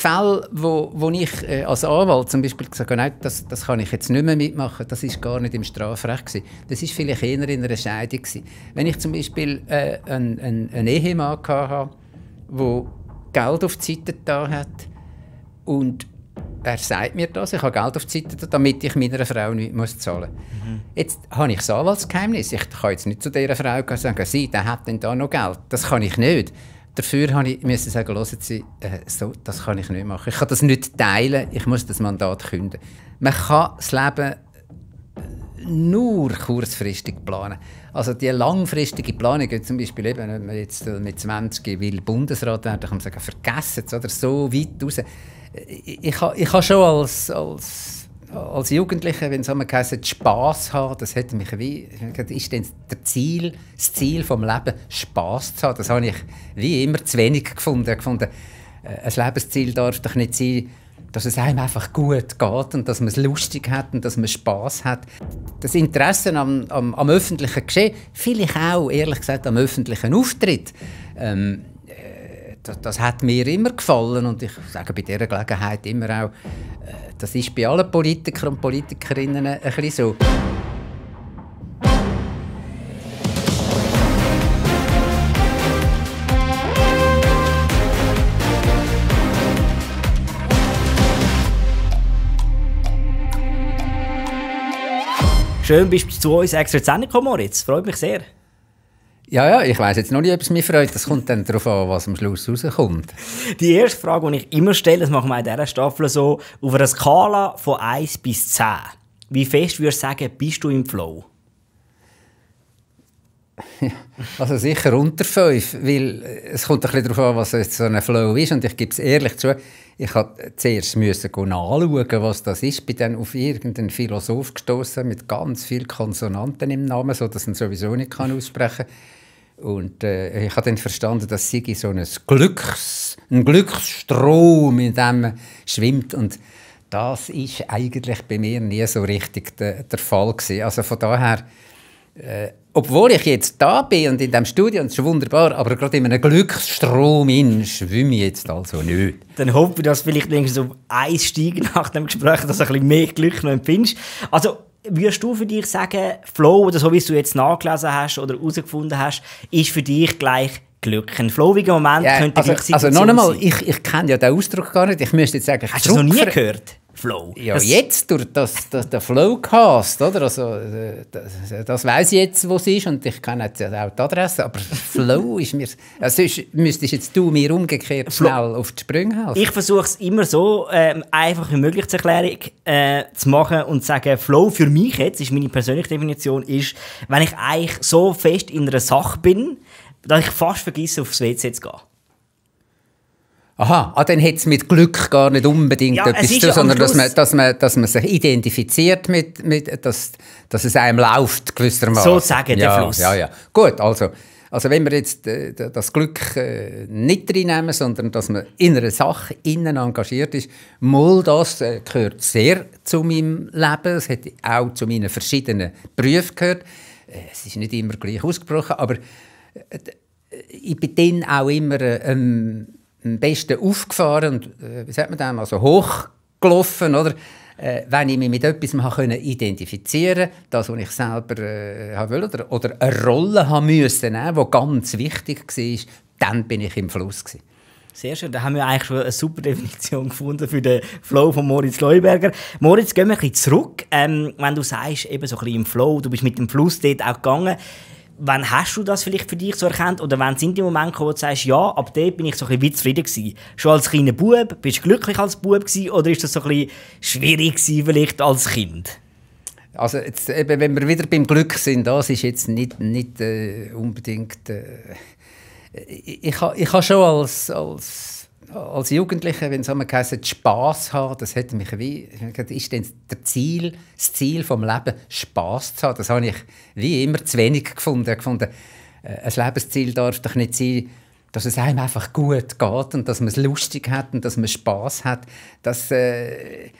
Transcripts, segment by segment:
Fälle, wo, wo ich äh, als Anwalt zum Beispiel gesagt habe, nein, das, das kann ich jetzt nicht mehr mitmachen, das ist gar nicht im Strafrecht gewesen. Das ist vielleicht eher in einer Scheidung gewesen. Wenn ich zum Beispiel äh, einen, einen, einen Ehemann hatte, der Geld auf die Seite da hat und er sagt mir das, ich habe Geld auf die Seite, damit ich meiner Frau nichts muss zahlen muss. Mhm. Jetzt habe ich das Anwaltsgeheimnis. Ich kann jetzt nicht zu dieser Frau sagen, sie, der hat denn da noch Geld. Das kann ich nicht. Dafür habe ich müssen sagen, hören Sie, äh, so, das kann ich nicht machen. Ich kann das nicht teilen, ich muss das Mandat künden. Man kann das Leben äh, nur kurzfristig planen. Also die langfristige Planung, zum Beispiel eben, wenn man jetzt mit 20 will Bundesrat werden, kann man sagen, vergessen es, oder so weit raus. Äh, ich, ich, ich habe schon als, als als Jugendlicher, wenn es einmal geheißen Spaß haben, das hätte mich wie, ist denn der Ziel, das Ziel vom Leben, Spaß zu haben? Das habe ich wie immer zu wenig gefunden. Ich gefunden, äh, ein Lebensziel darf doch nicht sein, dass es einem einfach gut geht und dass man es lustig hat und dass man Spaß hat. Das Interesse am, am, am, öffentlichen Geschehen, vielleicht auch ehrlich gesagt am öffentlichen Auftritt. Ähm, äh, das, hat mir immer gefallen und ich sage bei dieser Gelegenheit immer auch, äh, das ist bei allen Politikern und Politikerinnen ein bisschen so. Schön, bist du zu uns extra zu Moritz. Freut mich sehr. Ja, ja, ich weiß jetzt noch nicht, ob es mich freut. Das kommt dann darauf an, was am Schluss rauskommt. Die erste Frage, die ich immer stelle, das machen wir in dieser Staffel so, auf einer Skala von 1 bis 10. Wie fest würdest du sagen, bist du im Flow? also sicher unter 5, weil äh, es kommt ein bisschen darauf an, was jetzt so ein Flow ist. Und ich gebe es ehrlich zu, ich musste zuerst müssen anschauen, was das ist. Bin dann auf irgendeinen Philosoph gestoßen mit ganz vielen Konsonanten im Namen, sodass man sowieso nicht aussprechen kann. Und äh, ich habe dann verstanden, dass Sigi so ein, Glücks, ein Glücksstrom in dem schwimmt. Und das ist eigentlich bei mir nie so richtig der, der Fall gewesen. Also von daher, äh, obwohl ich jetzt da bin und in diesem Studio, und es ist wunderbar, aber gerade in einem Glücksstrom in schwimme ich jetzt also nicht. Dann hoffe ich, dass vielleicht wenigstens um steigen nach dem Gespräch, dass du ein bisschen mehr Glück noch empfindest. Also würdest du für dich sagen, Flow, oder so wie du jetzt nachgelesen hast oder herausgefunden hast, ist für dich gleich Glück. Ein flowiger Moment ja, könnte also, Glück sein. Also noch einmal, ich, ich kenne ja den Ausdruck gar nicht. Ich müsste jetzt sagen, Hast du es noch nie gehört? Flow. Ja, das jetzt durch das, das, der Flowcast, oder? Also, äh, das, das weiß ich jetzt, wo es ist und ich kenne jetzt auch die Adresse, aber Flow ist mir... Also müsstest jetzt du mir umgekehrt Flo schnell auf die Sprünge helfen. Ich versuche es immer so ähm, einfach wie möglich zur Erklärung äh, zu machen und zu sagen, Flow für mich jetzt, ist meine persönliche Definition, ist, wenn ich eigentlich so fest in einer Sache bin, dass ich fast vergesse, aufs WC zu gehen. Aha, ah, dann hat es mit Glück gar nicht unbedingt ja, etwas zu, tun, sondern dass man, dass, man, dass man sich identifiziert mit, mit dass, dass es einem läuft gewissermaßen. So sagen ja, der Fluss. Ja, ja. Gut, also, also wenn wir jetzt äh, das Glück äh, nicht reinnehmen, sondern dass man in einer Sache innen engagiert ist, mal das äh, gehört sehr zu meinem Leben. Es hat auch zu meinen verschiedenen Berufen gehört. Äh, es ist nicht immer gleich ausgebrochen, aber äh, äh, ich bin dann auch immer... Ähm, am besten aufgefahren und äh, wie sagt man dem, also hochgelaufen, oder? Äh, wenn ich mich mit etwas können identifizieren konnte, das, was ich selber äh, wollte, oder, oder eine Rolle haben musste, äh, die ganz wichtig war, dann bin ich im Fluss. Gewesen. Sehr schön, da haben wir eigentlich schon eine super Definition gefunden für den Flow von Moritz Leuberger. Moritz, gehen wir ein bisschen zurück. Ähm, wenn du sagst, eben so ein bisschen im Flow, du bist mit dem Fluss dort auch gegangen wann hast du das vielleicht für dich so erkannt? Oder wann sind die Momente gekommen, wo du sagst, ja, ab dort bin ich so ein bisschen zufrieden gewesen? Schon als kleiner Bub? Bist du glücklich als Bub gewesen? Oder ist das so ein bisschen schwierig gewesen, vielleicht als Kind? Also jetzt, eben, wenn wir wieder beim Glück sind, das ist jetzt nicht, nicht äh, unbedingt... Äh, ich, ich, ich habe schon als, als als Jugendlicher, wenn es einmal geheißen Spass haben, das hat mich wie, ist denn der Ziel, das Ziel vom Leben Spass zu haben? Das habe ich wie immer zu wenig gefunden. Ich gefunden, äh, ein Lebensziel darf doch nicht sein, dass es einem einfach gut geht und dass man es lustig hat und dass man Spass hat. Das, äh,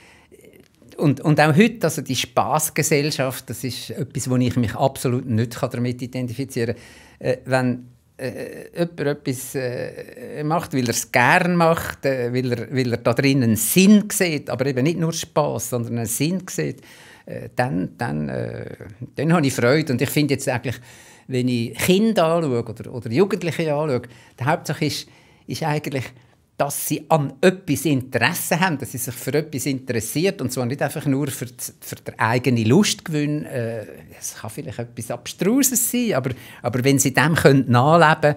und, und auch heute, also die Spassgesellschaft, das ist etwas, wo ich mich absolut nicht damit identifizieren kann. Äh, wenn äh, jemand etwas äh, macht, weil er es gerne macht, äh, weil, er, weil er da drin einen Sinn sieht, aber eben nicht nur Spaß, sondern einen Sinn sieht, äh, dann, dann, äh, dann habe ich Freude. Und ich finde jetzt eigentlich, wenn ich Kinder anschaue oder, oder Jugendliche anschaue, die Hauptsache ist, ist eigentlich, dass sie an etwas Interesse haben, dass sie sich für etwas interessiert und zwar nicht einfach nur für, die, für den eigenen Lustgewinn. Äh, es äh, kann vielleicht etwas Abstruses sein, aber, aber wenn sie dem können nachleben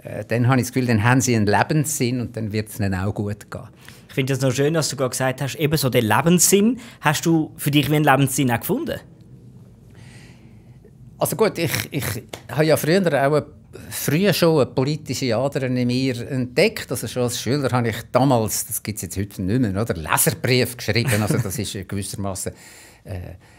können, äh, dann habe ich das Gefühl, dann haben sie einen Lebenssinn und dann wird es ihnen auch gut gehen. Ich finde es noch schön, dass du gerade gesagt hast, eben so den Lebenssinn. Hast du für dich wie einen Lebenssinn auch gefunden? Also gut, ich, ich habe ja früher auch eine früh schon eine politische Ader in mir entdeckt. Also schon als Schüler habe ich damals, das gibt es jetzt heute nicht mehr, oder? Leserbrief geschrieben. Also das ist gewissermaßen äh,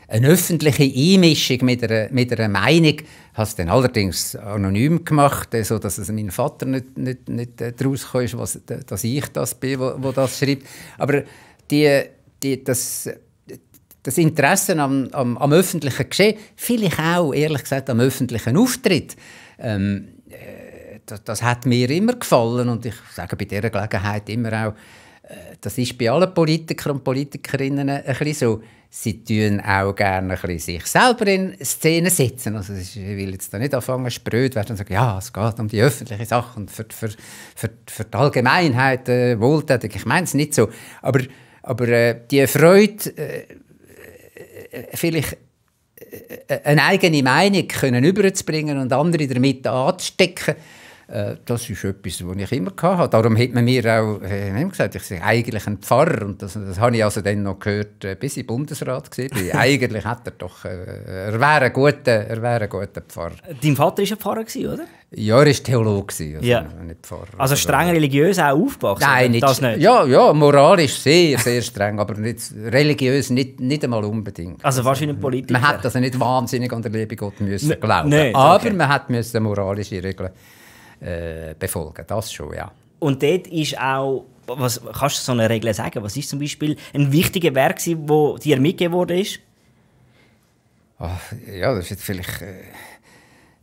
eine öffentliche Einmischung mit einer, mit einer Meinung. Ich habe es dann allerdings anonym gemacht, äh, sodass es mein Vater nicht, nicht, nicht äh, daraus ist, was, dass ich das bin, wo, wo das schreibt. Aber die, die, das das Interesse am, am, am öffentlichen Geschehen, vielleicht auch, ehrlich gesagt, am öffentlichen Auftritt. Ähm, äh, das, das, hat mir immer gefallen und ich sage bei dieser Gelegenheit immer auch, äh, das ist bei allen Politikern und Politikerinnen ein bisschen so, sie tun auch gerne ein bisschen sich selber in Szene setzen. Also ich will jetzt da nicht anfangen, spröd werden und sagen, ja, es geht um die öffentliche Sache und für, für, für, für die Allgemeinheit äh, wohltätig. Ich meine es nicht so. Aber, aber äh, die Freude, äh, äh vielleicht äh, äh, eine eigene Meinung können überzubringen und andere damit anzustecken, äh, das ist etwas, das ich immer hatte. Darum hat man mir auch äh, gesagt, ich sei eigentlich ein Pfarrer. Und das, das habe ich also dann noch gehört, äh, bis ich Bundesrat war. eigentlich hat er doch, äh, er wäre ein guter, er wäre ein guter Pfarrer. Dein Vater war ein Pfarrer, oder? Ja, er war Theologe, also ja. nicht Pfarrer. Also, also streng religiös auch aufgewachsen? Nein, nicht, das nicht? Ja, ja, moralisch sehr, sehr streng, aber nicht, religiös nicht, nicht einmal unbedingt. Also wahrscheinlich Politiker. Man hat also nicht wahnsinnig an der Liebe Gott müssen glauben. Nein, aber okay. man hat müssen moralische Regeln äh, befolgen. Das schon, ja. Und dort ist auch, was, kannst du so eine Regel sagen? Was ist zum Beispiel ein wichtiger Werk, der dir mitgegeben wurde? Ach, ja, das ist jetzt vielleicht äh,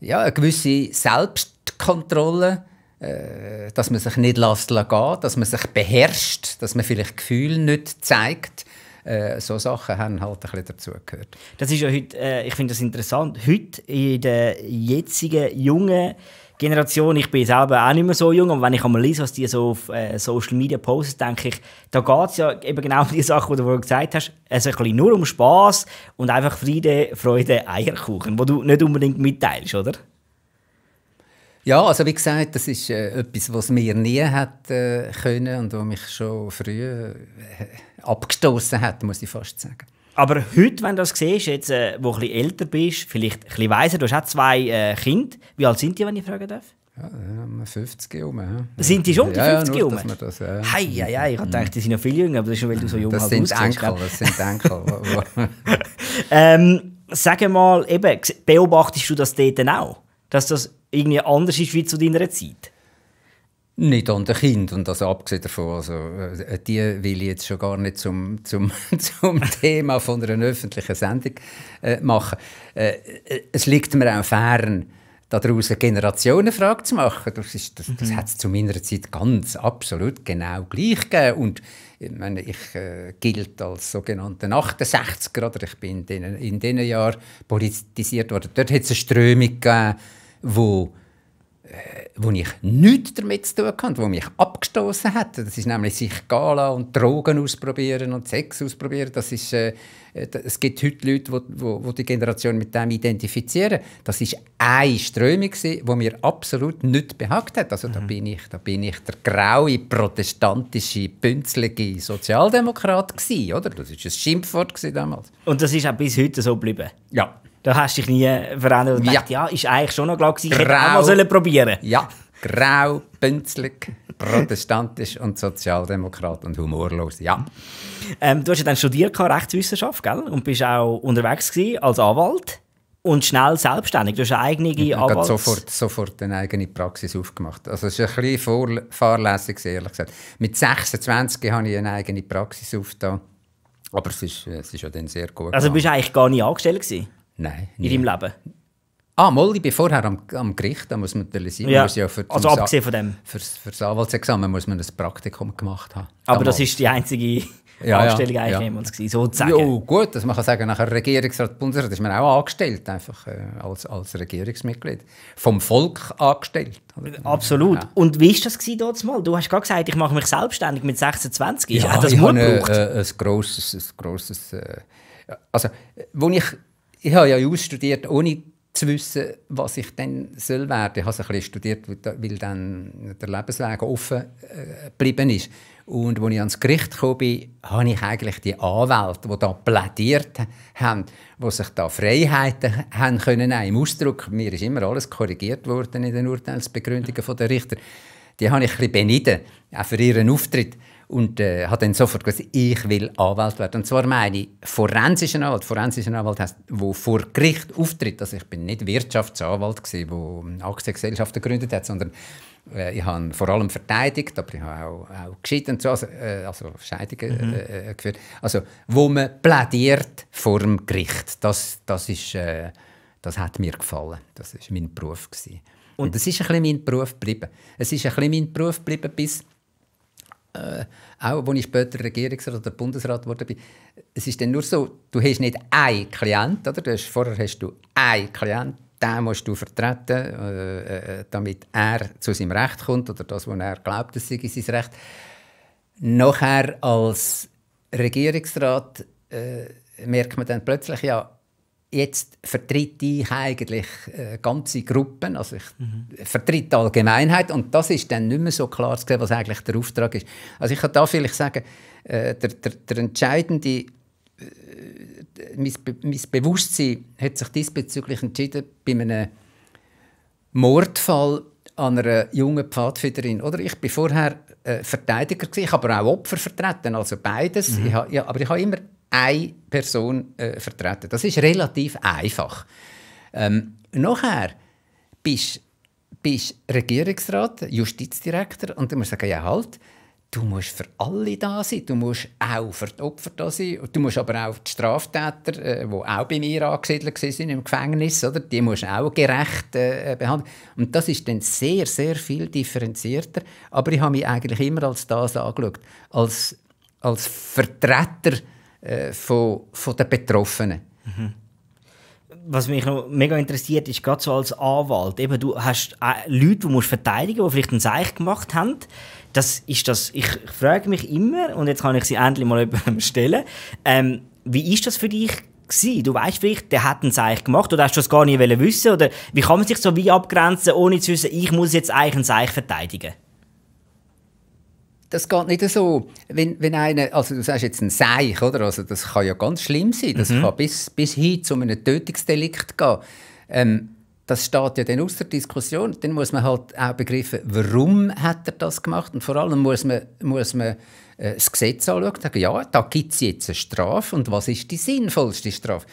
ja, eine gewisse Selbstkontrolle, äh, dass man sich nicht lässt gehen, dass man sich beherrscht, dass man vielleicht Gefühle nicht zeigt. Äh, so Sachen haben halt ein bisschen dazugehört. Das ist ja heute, äh, ich finde das interessant, heute in der jetzigen jungen Generation, ich bin selber auch nicht mehr so jung, aber wenn ich einmal lese, was die so auf äh, Social Media posten, denke ich, da geht es ja eben genau um die Sachen, die du gesagt hast, also ein bisschen nur um Spass und einfach Friede, Freude, Eierkuchen, wo du nicht unbedingt mitteilst, oder? Ja, also wie gesagt, das ist äh, etwas, was mir nie hätte äh, können und was mich schon früh äh, abgestoßen hat, muss ich fast sagen. Aber heute, wenn du das siehst, jetzt, äh, wo du älter bist, vielleicht ein bisschen weiser, du hast auch zwei äh, Kinder. Wie alt sind die, wenn ich fragen darf? Ja, 50 rum. Ja. Sind die schon um die ja, 50 ja, nur, rum? Das, ja, ja. Hei, hei, hei. Ich mhm. gedacht, die sind noch viel jünger, aber das ist schon, weil du so jung das halt sind Enkel, Das sind Enkel. Ähm, sag mal, eben, beobachtest du das dort auch? Dass das irgendwie anders ist wie zu deiner Zeit? Nicht an den Kindern, das abgesehen davon. Also, äh, die will ich jetzt schon gar nicht zum, zum, zum Thema von einer öffentlichen Sendung äh, machen. Äh, äh es liegt mir auch fern, daraus eine Generationenfrage zu machen. Das, das, das mhm. hat es zu meiner Zeit ganz absolut genau gleich gegeben. Und ich, meine, ich äh, gilt als sogenannter 68er, oder ich bin in diesen Jahren politisiert worden. Dort hat es eine Strömung gegeben, die wo ich nichts damit zu tun hatte, wo mich abgestoßen hat. Das ist nämlich sich Gala und Drogen ausprobieren und Sex ausprobieren. Das ist, äh, es gibt heute Leute, die, die, die die Generation mit dem identifizieren. Das ist eine Strömung, die mir absolut nicht behagt hat. Also mhm. da, bin ich, da bin ich der graue, protestantische, bünzlige Sozialdemokrat gewesen, oder? Das war ein Schimpfwort damals. Und das ist auch bis heute so geblieben? Ja. Da hast du dich nie verändert und ja. Dachte, ja, ist eigentlich schon noch klar gewesen. Ich hätte auch mal probieren Ja, grau, pünzlig, protestantisch und Sozialdemokrat und humorlos, ja. Ähm, du hast ja dann studiert Rechtswissenschaft, gell? Und bist auch unterwegs gewesen als Anwalt und schnell selbstständig. Du hast eine eigene ich Anwalts... Ich sofort, sofort eine eigene Praxis aufgemacht. Also es ist ein bisschen fahrlässig, ehrlich gesagt. Mit 26 habe ich eine eigene Praxis aufgetan. Aber es ist, es ist ja dann sehr gut. Also gegangen. bist du eigentlich gar nicht angestellt gewesen? Nein. In deinem Leben? Ah, Molly, ich bin vorher am, am Gericht, da muss man natürlich sein. Ja. ja für, also abgesehen von dem. Für, für das Anwaltsexamen muss man ein Praktikum gemacht haben. Aber damals. das ist die einzige ja, Anstellung ja, eigentlich ja. uns gewesen, sozusagen. Jo, gut, das man kann sagen, nachher Regierungsrat Bundesrat ist man auch angestellt, einfach äh, als, als Regierungsmitglied. Vom Volk angestellt. Absolut. Ja. Und wie war das dort mal? Du hast gerade gesagt, ich mache mich selbstständig mit 26. Ja, ich habe das ich Mut habe gebraucht? Ein, äh, ein grosses, ein grosses äh, also, wo ich ich habe ja ausstudiert, ohne zu wissen, was ich dann soll werden. Ich habe es ein bisschen studiert, weil dann der Lebensweg offen äh, geblieben ist. Und als ich ans Gericht kam, bin, habe ich eigentlich die Anwälte, die da plädiert haben, die sich da Freiheiten haben können, auch im Ausdruck, mir ist immer alles korrigiert worden in den Urteilsbegründungen der Richter, die habe ich ein bisschen beneidet, auch für ihren Auftritt und äh, hat dann sofort gesagt, ich will Anwalt werden. Und zwar meine ich forensischen Anwalt. Forensischen Anwalt heißt, wo vor Gericht auftritt. Also ich bin nicht Wirtschaftsanwalt gewesen, wo Aktiengesellschaften gegründet hat, sondern äh, ich habe vor allem verteidigt, aber ich habe auch, auch geschieden so, also, äh, also Scheidungen mhm. äh, äh, äh geführt. Also wo man plädiert vor dem Gericht. Das, das, ist, äh, das hat mir gefallen. Das ist mein Beruf gewesen. Und, es ist ein bisschen mein Beruf geblieben. Es ist ein bisschen mein Beruf geblieben bis äh, auch als ich später Regierungsrat oder Bundesrat wurde, es ist dann nur so, du hast nicht einen Klient, oder? Du hast, vorher hast du einen Klient, den musst du vertreten, äh, äh damit er zu seinem Recht kommt oder das, was er glaubt, das sei sein Recht. Nachher als Regierungsrat äh, merkt man dann plötzlich, ja, jetzt vertritt ich eigentlich äh, ganze Gruppen, also ich mhm. vertritt die Allgemeinheit und das ist dann nicht mehr so klar zu sehen, was eigentlich der Auftrag ist. Also ich kann da vielleicht sagen, äh, der, der, der, entscheidende, äh, mein, Be mein, Bewusstsein hat sich diesbezüglich entschieden bei einem Mordfall an einer jungen Pfadfinderin. Oder? Ich war vorher äh, Verteidiger, gewesen, ich habe aber auch Opfer vertreten, also beides. Mhm. Ich ha, ja, aber ich habe immer eine Person äh, vertreten. Das ist relativ einfach. Ähm, nachher bist du Regierungsrat, Justizdirektor und dann musst du sagen, ja halt, du musst für alle da sein, du musst auch für die Opfer da sein, du musst aber auch die Straftäter, äh, die auch bei mir angesiedelt sind im Gefängnis, oder, die musst auch gerecht äh, behandeln. Und das ist dann sehr, sehr viel differenzierter, aber ich habe mich eigentlich immer als das angeschaut, als, als Vertreter äh, von, von den Betroffenen. Mhm. Was mich noch mega interessiert, ist gerade so als Anwalt, eben, du hast äh, Leute, die du verteidigen musst, die vielleicht einen Seich gemacht haben. Das ist das, ich, frage mich immer, und jetzt kann ich sie endlich mal jemandem stellen, ähm, wie ist das für dich gewesen? Du weißt vielleicht, der hat es Seich gemacht oder hast du das gar nicht wissen Oder wie kann man sich so wie abgrenzen, ohne zu wissen, ich muss jetzt eigentlich ein Seich verteidigen? das geht nicht so. Wenn, wenn einer, also du sagst jetzt ein Seich, oder? Also das kann ja ganz schlimm sein. Das mhm. kann bis, bis hin zu einem Tötungsdelikt gehen. Ähm, das steht ja dann aus der Diskussion. Dann muss man halt auch begreifen, warum hat er das gemacht. Und vor allem muss man, muss man äh, das Gesetz anschauen und sagen, ja, da gibt es jetzt eine Strafe. Und was ist die sinnvollste Strafe?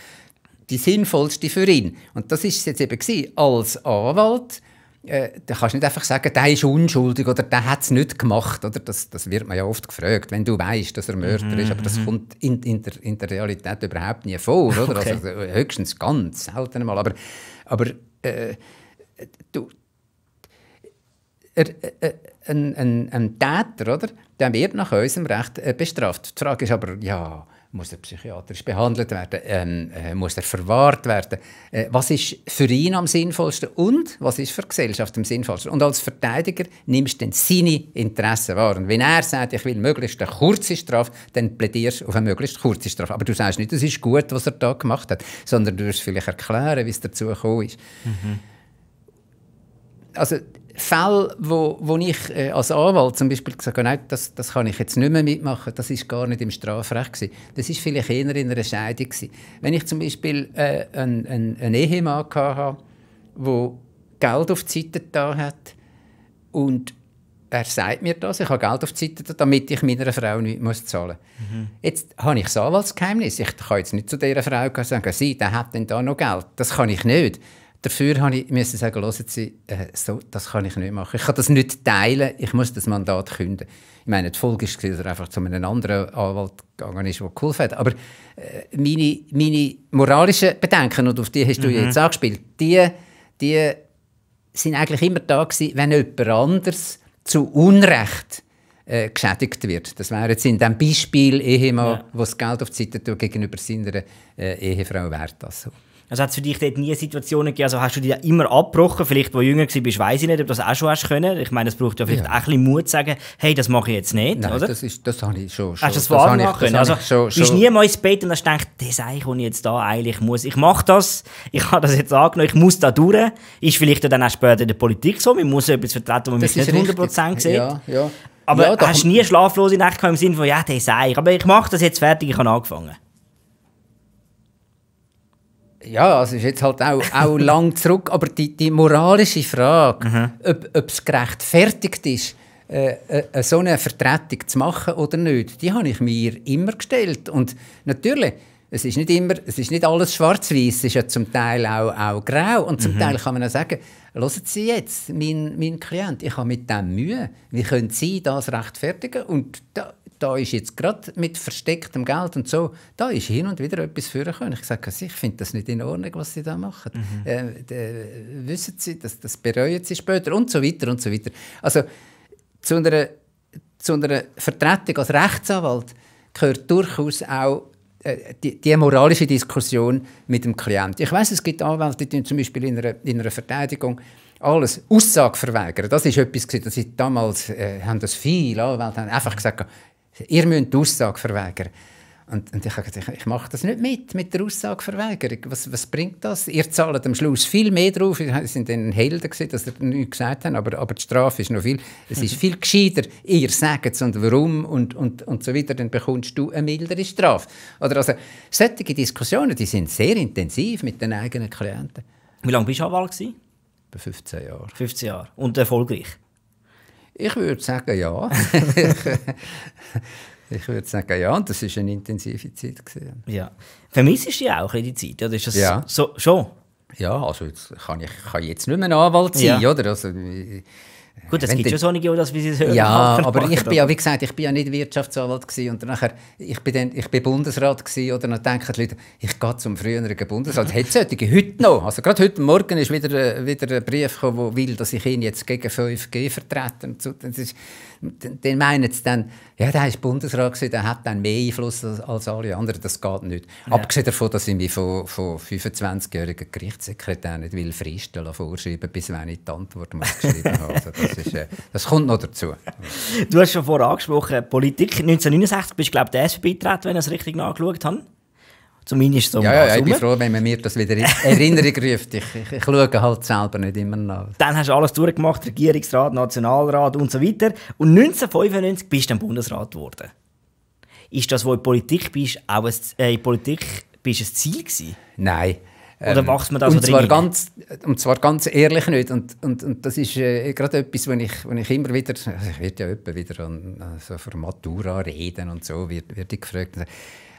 Die sinnvollste für ihn. Und das ist es jetzt eben gewesen. Als Anwalt äh, da kannst du nicht einfach sagen, der ist unschuldig oder der hat es nicht gemacht. Oder? Das, das wird man ja oft gefragt, wenn du weißt, dass er Mörder ist. Mhm, aber das mhm. kommt in, in, der, in der Realität überhaupt nie vor. Oder? Okay. Also, äh, höchstens ganz selten mal. Aber, aber äh, du, er, äh, äh, ein, ein, ein Täter, oder? der wird nach unserem Recht äh, bestraft. Die Frage ist aber, ja muss er psychiatrisch behandelt werden, ähm, äh, muss er verwahrt werden. Äh, was ist für ihn am sinnvollsten und was ist für die Gesellschaft am sinnvollsten? Und als Verteidiger nimmst du dann seine Interessen wahr. Und wenn er sagt, ich will möglichst eine kurze Strafe, dann plädierst du auf eine möglichst kurze Strafe. Aber du sagst nicht, es ist gut, was er da gemacht hat, sondern du wirst vielleicht erklären, wie es dazu gekommen ist. Mhm. Also Fälle, wo, wo ich äh, als Anwalt zum Beispiel gesagt habe, nein, das, das kann ich jetzt nicht mehr mitmachen, das ist gar nicht im Strafrecht gewesen. Das ist vielleicht eher in einer Scheidung gewesen. Wenn ich zum Beispiel äh, einen, einen, einen Ehemann hatte, der Geld auf die Seite da hat und er sagt mir das, ich habe Geld auf die Seite, damit ich meiner Frau nichts muss zahlen muss. Mhm. Jetzt habe ich das Anwaltsgeheimnis. Ich kann jetzt nicht zu dieser Frau sagen, sie, der hat denn da noch Geld. Das kann ich nicht. Dafür habe ich müssen sagen, Sie, äh, so, das kann ich nicht machen. Ich kann das nicht teilen, ich muss das Mandat künden. Ich meine, die Folge war, dass er einfach zu einem anderen Anwalt gegangen ist, der cool hat. Aber äh, meine, meine moralischen Bedenken, und auf die hast mhm. du jetzt angespielt, die, die sind eigentlich immer da gewesen, wenn jemand anders zu Unrecht äh, geschädigt wird. Das wäre jetzt in dem Beispiel Ehemann, ja. wo das Geld auf die Seite tut, gegenüber seiner äh, Ehefrau wert. das also hat es für dich dort nie Situationen gegeben, also hast du die immer abgebrochen, vielleicht wo jünger warst, weiß ich nicht, ob das auch schon hast können. Ich meine, es braucht ja vielleicht ja. auch ein bisschen Mut zu sagen, hey, das mache ich jetzt nicht, Nein, oder? das, ist, das habe ich schon. schon hast du das wahrnehmen das können? Also, schon, schon. bist nie mal ins Bett und hast gedacht, das eigentlich, was ich jetzt da eigentlich muss. Ich mache das, ich habe das jetzt angenommen, ich muss da durch. Ist vielleicht dann auch später in der Politik so, man muss etwas vertreten, was man nicht 100% richtig. sieht. Ja, ja. Aber ja, hast du nie schlaflose Nächte im Sinne von, ja, das ist eigentlich, Aber ich mache das jetzt fertig, ich habe angefangen ja, es also ist jetzt halt auch, auch lang zurück, aber die, die moralische Frage, mhm. ob es gerechtfertigt ist, äh, äh, äh, so eine Vertretung zu machen oder nicht, die habe ich mir immer gestellt. Und natürlich, es ist nicht immer, es ist nicht alles schwarz-weiß, es ist ja zum Teil auch, auch grau. Und zum mhm. Teil kann man auch sagen, hören Sie jetzt, mein, mein Klient, ich habe mit dem Mühe, wie können Sie das rechtfertigen? Und da, da ist jetzt gerade mit verstecktem Geld und so, da ist hin und wieder etwas führen können. Ich sage, also ich finde das nicht in Ordnung, was sie da machen. Mhm. Äh, de, äh, wissen sie, das, das bereuen sie später und so weiter und so weiter. Also zu einer, zu einer Vertretung als Rechtsanwalt gehört durchaus auch äh, die, die, moralische Diskussion mit dem Klienten. Ich weiß, es gibt Anwälte, die zum Beispiel in einer, in einer Verteidigung alles Aussage verweigern. Das ist etwas, das ich damals äh, haben das viele Anwälte haben einfach gesagt, Ihr müsst die Aussage verweigern. Und, und ich habe gesagt, ich mache das nicht mit, mit der Aussageverweigerung. Was, was bringt das? Ihr zahlt am Schluss viel mehr drauf. Sie sind dann Helden, gewesen, dass sie nichts gesagt haben, aber, aber die Strafe ist noch viel. Es ist mhm. viel gescheiter, ihr sagt es und warum und, und, und so weiter, dann bekommst du eine mildere Strafe. Oder also, solche Diskussionen, die sind sehr intensiv mit den eigenen Klienten. Wie lange bist du Anwalt? Bei 15 Jahren. 15 Jahre. Und erfolgreich? Ich würde sagen, ja. ich würde sagen, ja. Und das war eine intensive Zeit. Gewesen. Ja. Vermisst du ja auch die Zeit? Oder ist das ja. so, schon? Ja, also jetzt kann ich kann jetzt nicht mehr Anwalt sein, ja. oder? Also, ich, Gut, es gibt schon einige, die das, wie sie es hören. Ja, aber ich bin ja, wie gesagt, ich bin ja nicht Wirtschaftsanwalt gewesen und nachher, ich bin, dann, ich bin Bundesrat gewesen oder dann denken die Leute, ich gehe zum früheren Bundesrat. Hat solche heute noch? Also gerade heute Morgen ist wieder, äh, wieder ein Brief gekommen, der will, dass ich ihn jetzt gegen 5G vertrete. Das ist, dann meinen sie dann, ja, der ist Bundesrat, gewesen, der hat dann mehr Einfluss als, als alle anderen. Das geht nicht. Ja. Abgesehen davon, dass ich mich von, von 25-jährigen Gerichtssekretären nicht will Fristen vorschreiben bis wenn ich die Antwort mal geschrieben habe. Also das, ist, äh, das kommt noch dazu. Du hast schon vorher angesprochen, Politik. 1969 bist du, glaube ich, der SP beitrag wenn ich es richtig nachgeschaut habe. Zumindest so. Ja, ja, ja ich bin froh, wenn man mir das wieder in Erinnerung ruft. Ich, ich, ich schaue halt selber nicht immer nach. Dann hast du alles durchgemacht, Regierungsrat, Nationalrat und so weiter. Und 1995 bist du dann Bundesrat geworden. Ist das, wo in Politik bist, auch ein, äh, in Politik bist ein Ziel gewesen? Nein. Oder ähm, wächst man da und zwar ganz, Und zwar ganz ehrlich nicht. Und, und, und das ist äh, gerade etwas, wenn ich, wenn ich immer wieder, also ich werde ja öppe wieder an, äh, so für Matura reden und so, wird, wird ich gefragt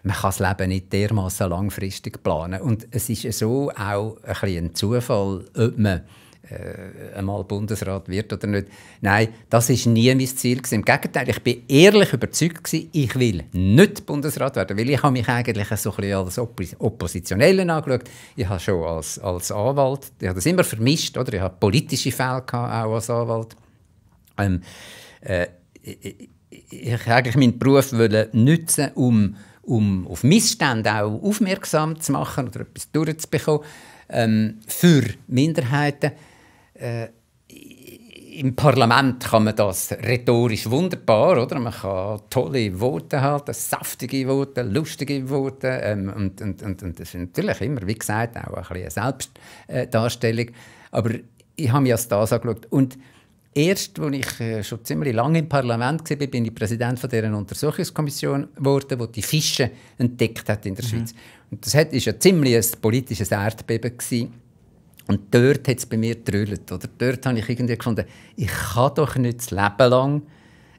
man kann das Leben nicht dermaßen langfristig planen. Und es ist so auch ein, bisschen ein Zufall, ob man äh, einmal Bundesrat wird oder nicht. Nein, das ist nie mein Ziel. Gewesen. Im Gegenteil, ich bin ehrlich überzeugt, gewesen, ich will nicht Bundesrat werden, weil ich habe mich eigentlich so ein als Oppos Oppositionellen angeschaut. Ich habe schon als, als Anwalt, ich habe das immer vermischt, oder? ich habe politische Fälle gehabt, auch als Anwalt. Ähm, äh, ich, ich, ich eigentlich meinen Beruf nutzen, um um auf Missstände auch aufmerksam zu machen oder etwas durchzubekommen ähm, für Minderheiten. Äh, Im Parlament kann man das rhetorisch wunderbar, oder? Man kann tolle Worte halten, saftige Worte, lustige Worte ähm, und, und, und, und, das ist natürlich immer, wie gesagt, auch ein bisschen eine Selbstdarstellung. Aber ich habe mir das angeschaut und Erst, als ich äh, schon ziemlich lange im Parlament war, bin ich Präsident von dieser Untersuchungskommission geworden, die die Fische entdeckt hat in der mhm. Schweiz. Und das war ja ziemlich ein politisches Erdbeben. Gewesen. Und dort hat es bei mir getrüllt. Oder? Dort habe ich irgendwie gefunden, ich kann doch nicht das Leben lang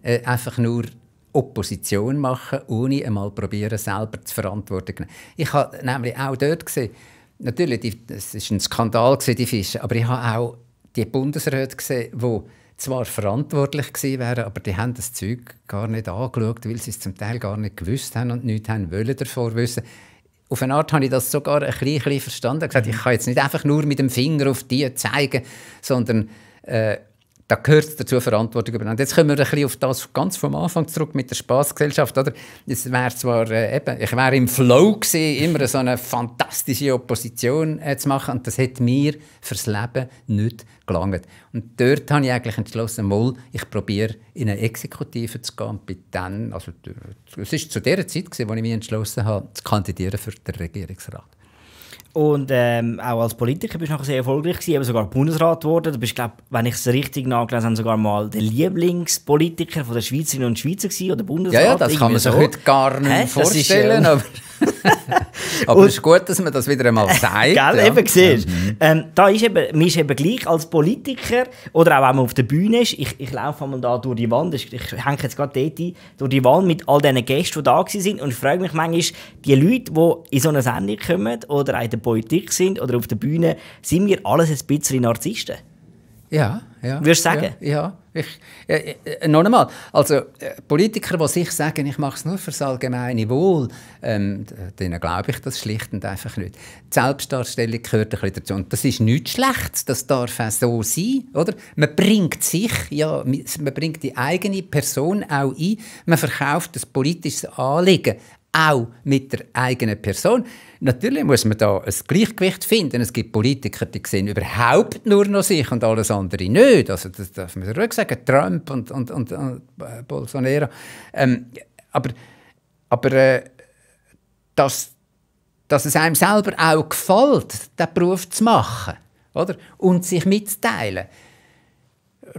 äh, einfach nur Opposition machen, ohne einmal probieren, selber zu verantworten. Genau. Ich habe nämlich auch dort gesehen, natürlich, es war ein Skandal, gewesen, die Fische, aber ich habe auch die Bundesräte gesehen, die zwar verantwortlich gewesen wären, aber die haben das Zeug gar nicht angeschaut, weil sie es zum Teil gar nicht gewusst haben und nichts haben wollen davor wissen. Auf eine Art habe ich das sogar ein bisschen verstanden. Ich, gesagt, ich mhm. kann jetzt nicht einfach nur mit dem Finger auf die zeigen, sondern äh, da gehört dazu Verantwortung übernehmen. Jetzt kommen wir ein bisschen auf das ganz vom Anfang zurück mit der Spaßgesellschaft, oder? Es wäre zwar äh, eben, ich wäre im Flow gewesen, immer so eine fantastische Opposition äh, zu machen und das hätte mir fürs Leben nicht gelangt. Und dort habe ich eigentlich entschlossen, mal, ich probiere in eine Exekutive zu gehen. Und dann, also, es war zu der Zeit, gewesen, wo ich mich entschlossen habe, zu kandidieren für den Regierungsrat. Und ähm, auch als Politiker bist du nachher sehr erfolgreich gewesen, eben sogar Bundesrat geworden. Du bist, glaub, wenn ich es richtig nachgelesen habe, sogar mal der Lieblingspolitiker von der Schweizerinnen und Schweizer gewesen, oder Bundesrat. Ja, ja das kann man sich so. heute gar nicht Hä? vorstellen. aber aber es ist gut, dass man das wieder einmal zeigt. Gell, ja. eben, siehst mhm. ähm, da ist eben, man ist eben gleich als Politiker, oder auch wenn man auf der Bühne ist, ich, ich laufe einmal da durch die Wand, ich, ich hänge jetzt gerade dort ein, durch die Wand mit all diesen Gästen, die da waren und ich frage mich manchmal, die Leute, die in so eine Sendung kommen, oder auch in der Politik sind oder auf der Bühne, sind wir alles ein bisschen Narzissten? Ja, ja. Würdest du sagen? Ja, ja. Ich, äh, äh, noch einmal, also äh, Politiker, die sich sagen, ich mache es nur fürs allgemeine Wohl, ähm, denen glaube ich das schlicht und einfach nicht. Die Selbstdarstellung gehört ein bisschen dazu. Und das ist nichts Schlechtes, das darf auch so sein, oder? Man bringt sich, ja, man bringt die eigene Person auch ein, man verkauft das politische Anliegen auch mit der eigenen Person. Natürlich muss man da ein Gleichgewicht finden. Es gibt Politiker, die sehen überhaupt nur noch sich und alles andere nicht. Also das darf man ruhig sagen, Trump und, und, und, und äh, Bolsonaro. Ähm, aber aber äh, dass, dass es einem selber auch gefällt, diesen Beruf zu machen oder? und sich mitzuteilen,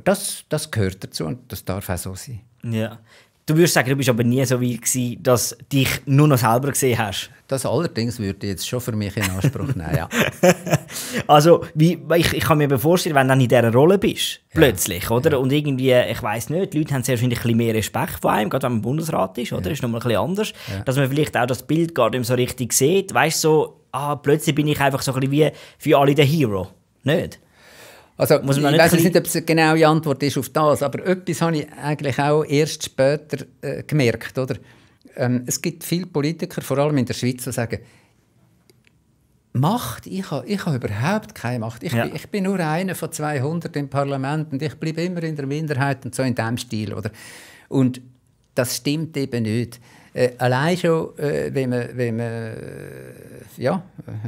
das, das gehört dazu und das darf auch so sein. Ja. Du würdest sagen, du bist aber nie so weit gewesen, dass dich nur noch selber gesehen hast. Das allerdings würde ich jetzt schon für mich in Anspruch nehmen, ja. also, wie, ich, ich kann mir vorstellen, wenn du dann in dieser Rolle bist, plötzlich, oder? Ja. Und irgendwie, ich weiß nicht, die Leute haben sehr wahrscheinlich ein bisschen mehr Respekt vor einem, gerade wenn man Bundesrat ist, oder? Ja. Ist nochmal ein bisschen anders. Dass man vielleicht auch das Bild gar nicht so richtig sieht. Weißt du, so, ah, plötzlich bin ich einfach so ein bisschen wie für alle der Hero. Nicht? Also, Muss man ich weiß nicht, ob es eine genaue Antwort ist auf das, aber etwas habe ich eigentlich auch erst später äh, gemerkt. Oder? Ähm, es gibt viele Politiker, vor allem in der Schweiz, die sagen, Macht, ich habe, ich habe überhaupt keine Macht. Ich, ja. bin, ich bin nur einer von 200 im Parlament und ich bleibe immer in der Minderheit und so in diesem Stil. Oder? Und das stimmt eben nicht. Äh, allein schon, äh, wenn man, wenn man äh, ja,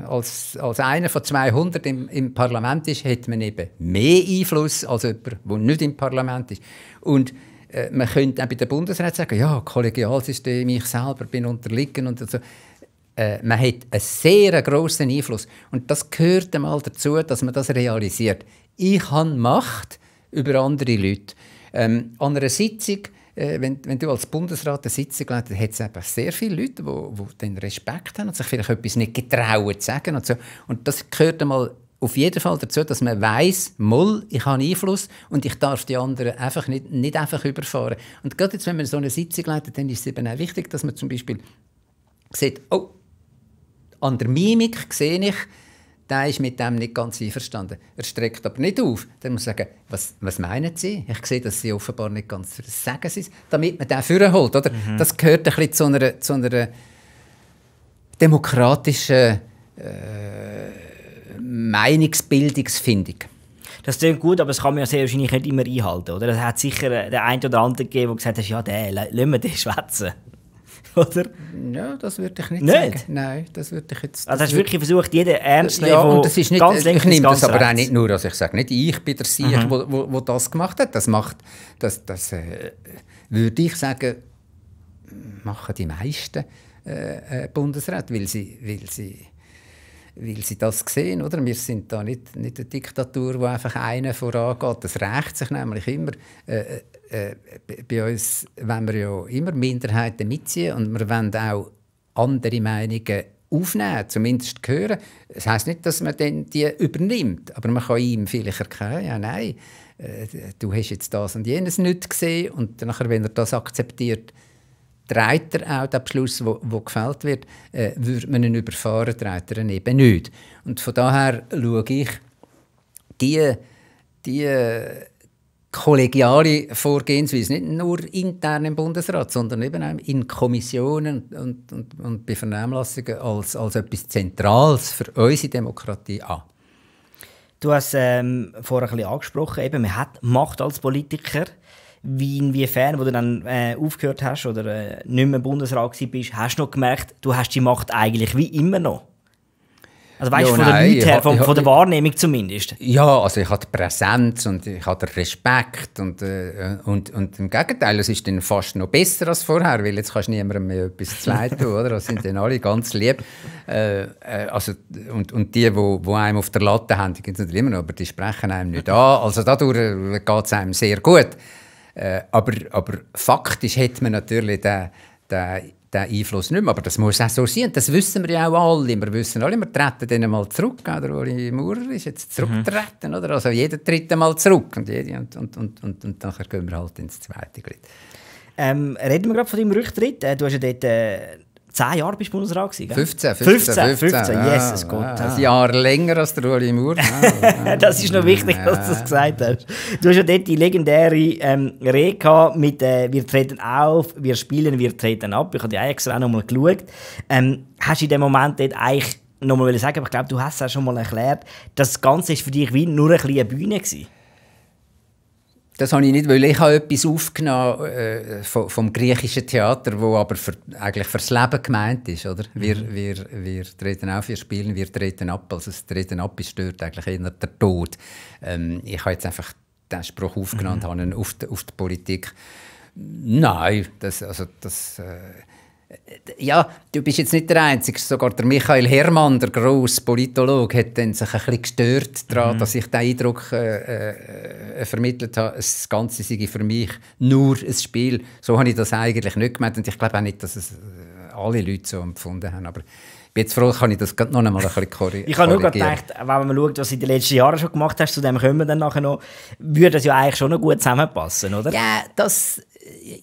als, als einer von 200 im, im Parlament ist, hat man eben mehr Einfluss als jemand, der nicht im Parlament ist. Und äh, man könnte auch bei der Bundesrat sagen, ja, Kollegialsystem, ich selber bin unterliegen und so. Äh, man hat einen sehr grossen Einfluss. Und das gehört einmal dazu, dass man das realisiert. Ich habe Macht über andere Leute. Ähm, an einer Sitzung äh, wenn, wenn du als Bundesrat eine Sitzung leitest, hat es eben sehr viele Leute, die, die den Respekt haben und sich vielleicht etwas nicht getrauen zu sagen. Und, so. und das gehört einmal auf jeden Fall dazu, dass man weiß, Mull, ich habe Einfluss und ich darf die anderen einfach nicht, nicht einfach überfahren. Und gerade jetzt, wenn man so eine Sitzung leitet, dann ist es eben auch wichtig, dass man zum Beispiel sieht, oh, an der Mimik sehe ich, der ist mit dem nicht ganz einverstanden. Er streckt aber nicht auf. Der muss sagen, was, was meinen Sie? Ich sehe, dass Sie offenbar nicht ganz für das sagen sind, damit man den Führer holt. Oder? Mhm. Das gehört ein bisschen zu einer, zu einer demokratischen äh, Meinungsbildungsfindung. Das klingt gut, aber es kann man ja sehr wahrscheinlich nicht immer einhalten. Oder? Es hat sicher äh, den einen oder anderen gegeben, der gesagt hat, ja, der, lassen wir den schwätzen. oder? Ja, das würde ich nicht, nicht? sagen. Nein, das würde ich jetzt... Also das also hast du wirklich versucht, jeden ernst zu ja, nehmen, und das ist nicht, ganz links Ich nehme das aber rechts. auch nicht nur, also ich sage nicht, ich bin der Sieg, mhm. wo, wo, wo, das gemacht hat. Das macht, das, das äh, würde ich sagen, machen die meisten äh, äh Bundesräte, weil sie... Weil sie weil sie das sehen, oder? Wir sind da nicht, nicht eine Diktatur, wo einfach einer vorangeht. Das rächt sich nämlich immer. Äh, äh äh, bei uns wollen wir ja immer Minderheiten mitziehen und wir wollen auch andere Meinungen aufnehmen, zumindest hören. Das heisst nicht, dass man dann die übernimmt, aber man kann ihm vielleicht erklären, ja nein, äh, du hast jetzt das und jenes nicht gesehen und nachher, wenn er das akzeptiert, trägt er auch den Beschluss, der gefällt wird, äh, würde man ihn überfahren, trägt er ihn eben nicht. Und von daher schaue ich die, die kollegiale Vorgehensweise, nicht nur intern im Bundesrat, sondern eben auch in Kommissionen und, und, und bei Vernehmlassungen als, als etwas Zentrales für unsere Demokratie an. Du hast ähm, vorher ein bisschen angesprochen, eben, man hat Macht als Politiker. Wie inwiefern, wo du dann äh, aufgehört hast oder äh, nicht mehr Bundesrat warst, hast du noch gemerkt, du hast die Macht eigentlich wie immer noch? Also weißt ja, von der Leute her, von, von, der Wahrnehmung zumindest. Ja, also ich habe die Präsenz und ich habe den Respekt und, äh, und, und im Gegenteil, es ist dann fast noch besser als vorher, weil jetzt kannst du niemandem mehr etwas zu leid tun, oder? Das sind dann alle ganz lieb. Äh, äh also, und, und die, die wo, wo einem auf der Latte haben, die gibt es natürlich immer noch, aber die sprechen einem nicht an. Also dadurch äh, geht es einem sehr gut. Äh, aber, aber faktisch hat man natürlich den, den den Einfluss nicht mehr. Aber das muss auch so sein. Das wissen wir ja auch alle. Wir wissen alle, wir treten dann mal zurück. Oder Uri Maurer ist jetzt zurückgetreten. Mhm. Oder? Also jeder tritt einmal zurück. Und, jede, und, und, und, und, und nachher gehen wir halt ins zweite Glied. Ähm, reden wir gerade von deinem Rücktritt. Äh, du hast ja dort äh, 10 Jahre bist du Bundesrat gewesen, gell? 15, 15, 15, 15. 15. Ja, Jesus ah, Gott. Ja. Ein Jahr länger als der Ueli Maurer. Ah, ah, das ist noch wichtig, ja. dass du das gesagt hast. Du hast ja dort die legendäre ähm, Rede mit äh, «Wir treten auf, wir spielen, wir treten ab». Ich habe die extra auch noch mal geschaut. Ähm, hast du in dem Moment dort eigentlich noch mal sagen aber ich glaube, du hast es auch schon mal erklärt, das Ganze ist für dich wie nur ein eine Bühne gewesen das habe ich nicht, weil ich habe etwas aufgenommen äh, vom, vom, griechischen Theater, wo aber für, eigentlich fürs Leben gemeint ist, oder? Mhm. Wir, mhm. wir, wir treten auf, wir spielen, wir treten ab. Also das Treten ab ist stört eigentlich eher der Tod. Ähm, ich habe jetzt einfach den Spruch aufgenommen, mhm. habe ihn auf die, auf die Politik. Nein, das, also das... Äh, ja, du bist jetzt nicht der Einzige, sogar der Michael Hermann, der grosse Politologe, hat dann sich ein bisschen gestört daran, mhm. dass ich den Eindruck äh, äh, äh, vermittelt habe, das Ganze sei für mich nur ein Spiel. So habe ich das eigentlich nicht gemeint und ich glaube auch nicht, dass es äh, alle Leute so empfunden haben, aber jetzt froh, kann ich das noch einmal ein bisschen korrigieren. ich habe nur gedacht, wenn man schaut, was du in den letzten Jahren schon gemacht hast, zu dem kommen wir dann nachher noch, würde das ja eigentlich schon noch gut zusammenpassen, oder? Ja, das,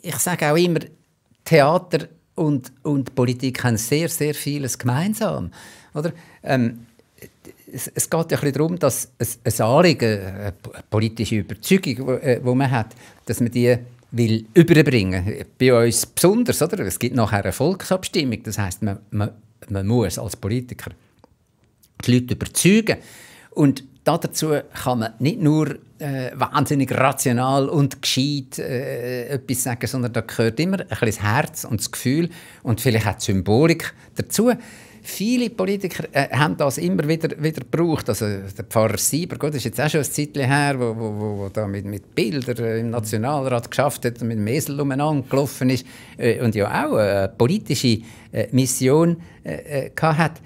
ich sage auch immer, Theater und, und Politik haben sehr, sehr vieles gemeinsam. Oder? Ähm, es, es, geht ja ein darum, dass ein, Anliegen, eine politische Überzeugung, die äh, man hat, dass man die will überbringen Bei uns besonders, oder? Es gibt nachher eine Volksabstimmung. Das heißt, man, man, man muss als Politiker die Leute überzeugen. Und dazu kann man nicht nur äh, wahnsinnig rational und gescheit äh, etwas sagen, sondern da gehört immer ein bisschen das Herz und das Gefühl und vielleicht auch die Symbolik dazu. Viele Politiker äh, haben das immer wieder, wieder gebraucht. Also der Pfarrer Sieber, gut, ist jetzt auch schon ein Zeitchen her, wo, wo, wo, wo da mit, mit Bildern äh, im Nationalrat geschafft hat und mit dem Esel umeinander gelaufen ist äh, und ja auch eine politische äh, Mission äh, hatte.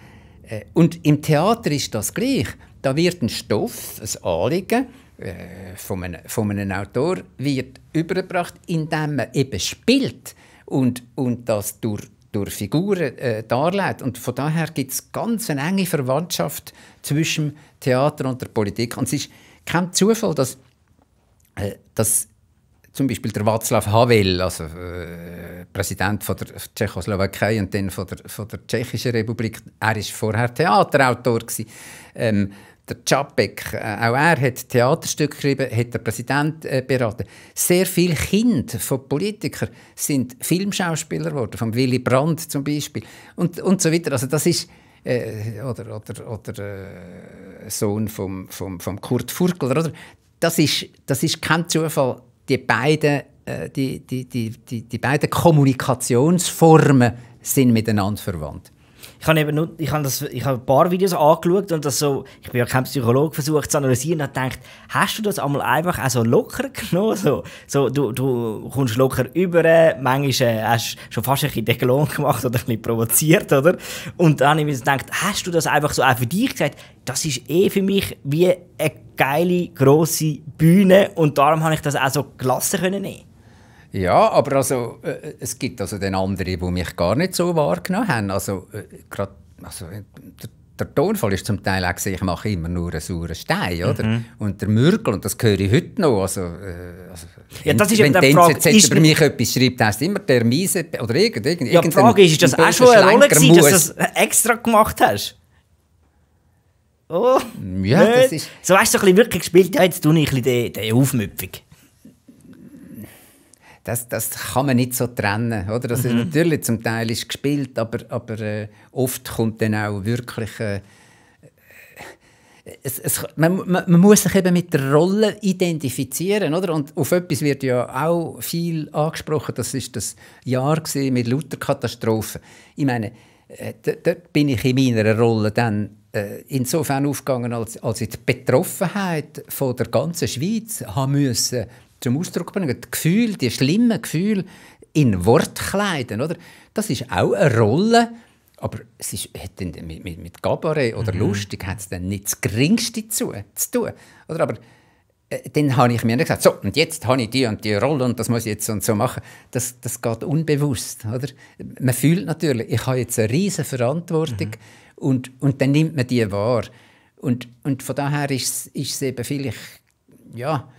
Und im Theater ist das gleich. Da wird ein Stoff, ein Anliegen äh, von, einem, von einem Autor wird übergebracht, indem man eben spielt und, und das durch, durch Figuren äh, darlegt. Und von daher gibt es ganz eine enge Verwandtschaft zwischen Theater und der Politik. Und es ist kein Zufall, dass, äh, dass zum Beispiel der Václav Havel, also äh, Präsident von der Tschechoslowakei und dann von der, von der Tschechischen Republik, er war vorher Theaterautor gewesen, ähm, der Czapek, äh, auch er hat Theaterstücke geschrieben, hat der Präsident äh, beraten. Sehr viele Kinder von Politikern sind Filmschauspieler geworden, von Willy Brandt zum Beispiel und, und so weiter. Also das ist äh, oder oder, oder äh, Sohn vom, vom, vom Kurt Furgler. Oder? Das, ist, das ist kein Zufall. Die beiden, äh, die, die, die, die, die beiden Kommunikationsformen sind miteinander verwandt ich habe eben nur, ich habe das, ich habe ein paar Videos angeschaut und das so, ich bin ja kein Psychologe, versucht zu analysieren und gedacht, hast du das einmal einfach auch so locker genommen? So, so du, du kommst locker über, manchmal äh, hast du schon fast ein bisschen Dekolon gemacht oder ein bisschen provoziert, oder? Und dann habe ich mir gedacht, hast du das einfach so auch für dich gesagt? Das ist eh für mich wie eine geile, grosse Bühne und darum habe ich das auch so gelassen können nehmen. Ja, aber also, äh, äh es gibt also den anderen, die mich gar nicht so wahrgenommen haben. Also, äh, grad, also äh, der, der, Tonfall ist zum Teil auch ich mache immer nur einen sauren Stein, oder? Mhm. Und der Mürgel, und das höre ich heute noch, also, äh, also ja, das ist wenn der NZZ ist über mich etwas schreibt, heißt immer der Miese oder irgend, irgend, Ja, die Frage ist, ist das auch schon eine Rolle gewesen, dass du das extra gemacht hast? Oh, ja, das ist... So hast du ein bisschen wirklich gespielt, ja, jetzt tue ich ein bisschen die, die Aufmüpfung das, das kann man nicht so trennen. Oder? Das mhm. ist natürlich zum Teil ist gespielt, aber, aber äh, oft kommt dann auch wirklich. Äh, es, es, man, man, man, muss sich eben mit der Rolle identifizieren. Oder? Und auf etwas wird ja auch viel angesprochen. Das ist das Jahr mit lauter Katastrophen. Ich meine, äh, dort bin ich in meiner Rolle dann äh, insofern aufgegangen, als, als ich die Betroffenheit von der ganzen Schweiz haben müssen zum Ausdruck bringen. Die Gefühle, die schlimmen Gefühle in Wort kleiden, oder? Das ist auch eine Rolle, aber es ist, hat mit, mit, mit Gabaret oder mhm. Lustig hat es dann nicht das Geringste zu, zu tun. Oder? Aber äh, dann habe ich mir gesagt, so, und jetzt habe ich die und die Rolle und das muss ich jetzt und so machen. Das, das geht unbewusst. Oder? Man fühlt natürlich, ich habe jetzt eine riesige Verantwortung mhm. und, und dann nimmt man die wahr. Und, und von daher ist, es eben vielleicht, ja,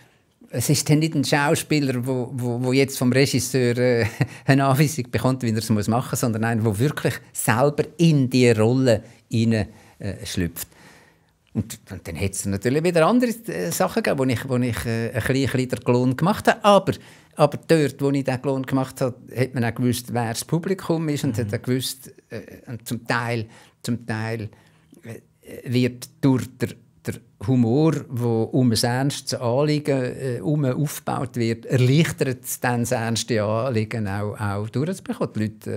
es ist dann nicht ein Schauspieler, wo, wo, wo jetzt vom Regisseur äh, eine Anweisung bekommt, wie er es machen muss sondern einer, der wirklich selber in die Rolle hinein, äh, schlüpft. Und, und dann hätte es natürlich wieder andere äh, Sachen gegeben, wo ich, wo ich äh, ein bisschen den Klon gemacht habe. Aber, aber dort, wo ich den Klon gemacht habe, hat man auch gewusst, wer das Publikum ist und mhm. hat auch gewusst, äh, und zum Teil, zum Teil äh, wird durch den der Humor, der um ein ernstes Anliegen äh, um aufgebaut wird, erleichtert dann das ernste Anliegen auch, auch durchzubekommen. Die Leute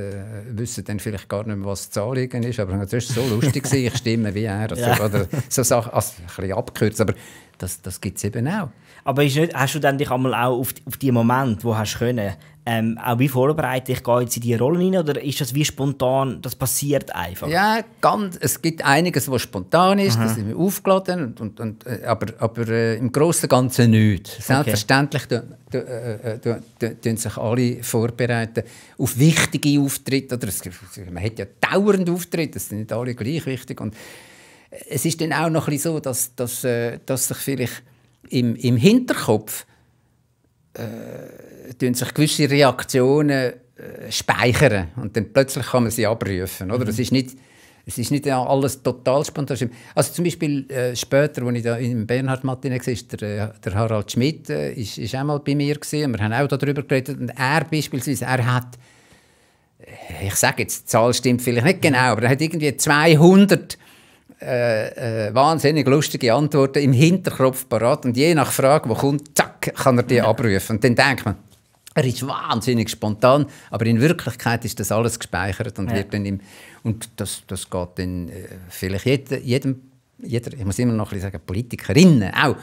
äh, wissen dann vielleicht gar nicht mehr, was das Anliegen ist, aber das war so lustig, ich stimme wie er. Also, ja. Oder so Sachen, also ein bisschen abgekürzt, aber das, das gibt es eben auch. Aber ist nicht, hast du dann dich einmal auch auf, die, auf die Momente, wo hast können, ähm, auch wie vorbereitet, ich gehe jetzt in diese Rolle rein, oder ist das wie spontan, das passiert einfach? Ja, ganz, es gibt einiges, was spontan ist, Aha. das sind wir aufgeladen, und, und, und, äh, aber, aber äh, im Großen und Ganzen nichts. Selbstverständlich okay. Äh, äh, tun sich alle vorbereiten auf wichtige Auftritte, oder es, man hat ja dauernd Auftritte, das sind nicht alle gleich wichtig, und es ist dann auch noch ein bisschen so, dass, dass, äh, dass sich vielleicht im, im Hinterkopf äh, sich gewisse Reaktionen äh, speichern und dann plötzlich kann man sie abrufen. Oder? Mhm. Es, ist nicht, es ist nicht alles total spontan. Also zum Beispiel äh, später, als ich da in Bernhard Martin war, der, der Harald Schmidt äh, ist, ist auch mal bei mir gewesen, wir haben auch darüber geredet und er beispielsweise, er hat äh, ich sage jetzt, die Zahl stimmt vielleicht nicht genau, aber er hat irgendwie 200 äh, äh, wahnsinnig lustige Antworten im Hinterkopf parat. Und je nach Frage, die kommt, zack, kann er die ja. abrufen. Und dann denkt man, er ist wahnsinnig spontan, aber in Wirklichkeit ist das alles gespeichert und ja. wird dann im und das, das geht dann äh, vielleicht jedem, jedem jeder, ich muss immer noch ein sagen, Politikerinnen auch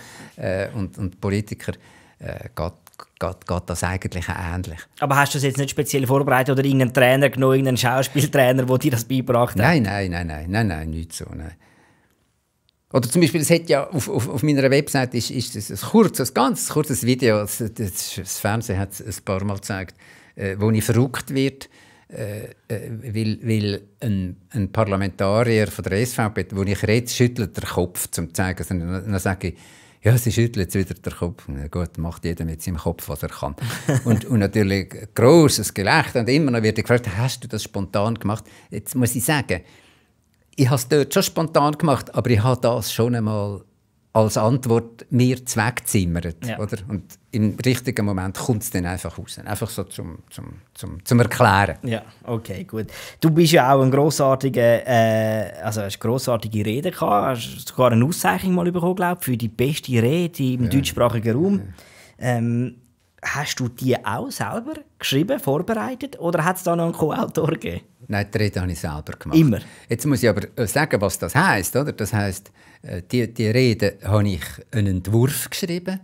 äh, und, und Politiker äh, geht, geht, geht das eigentlich ähnlich. Aber hast du das jetzt nicht speziell vorbereitet oder irgendeinen Trainer genommen, irgendeinen Schauspieltrainer, der dir das beigebracht hat? Nein, nein, nein, nein, nein, nein, nicht so. Nein. Oder zum Beispiel, es hat ja auf, auf, auf meiner Website ist, ist das ein kurzes, ganz kurzes Video, das, das, das Fernsehen hat es ein paar Mal gezeigt, äh, wo ich verrückt wird, äh, äh weil, weil ein, ein, Parlamentarier von der SVP, wo ich rede, schüttelt den Kopf, um zu zeigen. Also, dann, dann sage ich, ja, sie schüttelt jetzt wieder den Kopf. Na gut, macht jeder mit seinem Kopf, was er kann. und, und natürlich großes Gelächter und immer noch wird gefragt, hast du das spontan gemacht? Jetzt muss ich sagen, ich habe es dort schon spontan gemacht, aber ich habe das schon einmal als Antwort mir zweckzimmert. Ja. Oder? Und im richtigen Moment kommt es dann einfach raus. Einfach so zum, zum, zum, zum Erklären. Ja, okay, gut. Du bist ja auch ein grossartiger, äh, also hast grossartige Reden gehabt, hast sogar eine Auszeichnung mal bekommen, glaube für die beste Rede im ja. deutschsprachigen Raum. Ja. Ähm, Hast du die auch selber geschrieben, vorbereitet oder hat es da noch einen Co-Autor gegeben? Nein, die Rede habe ich selber gemacht. Immer. Jetzt muss ich aber äh, sagen, was das heisst. oder? Das heisst, äh, die, die Rede habe ich einen Entwurf geschrieben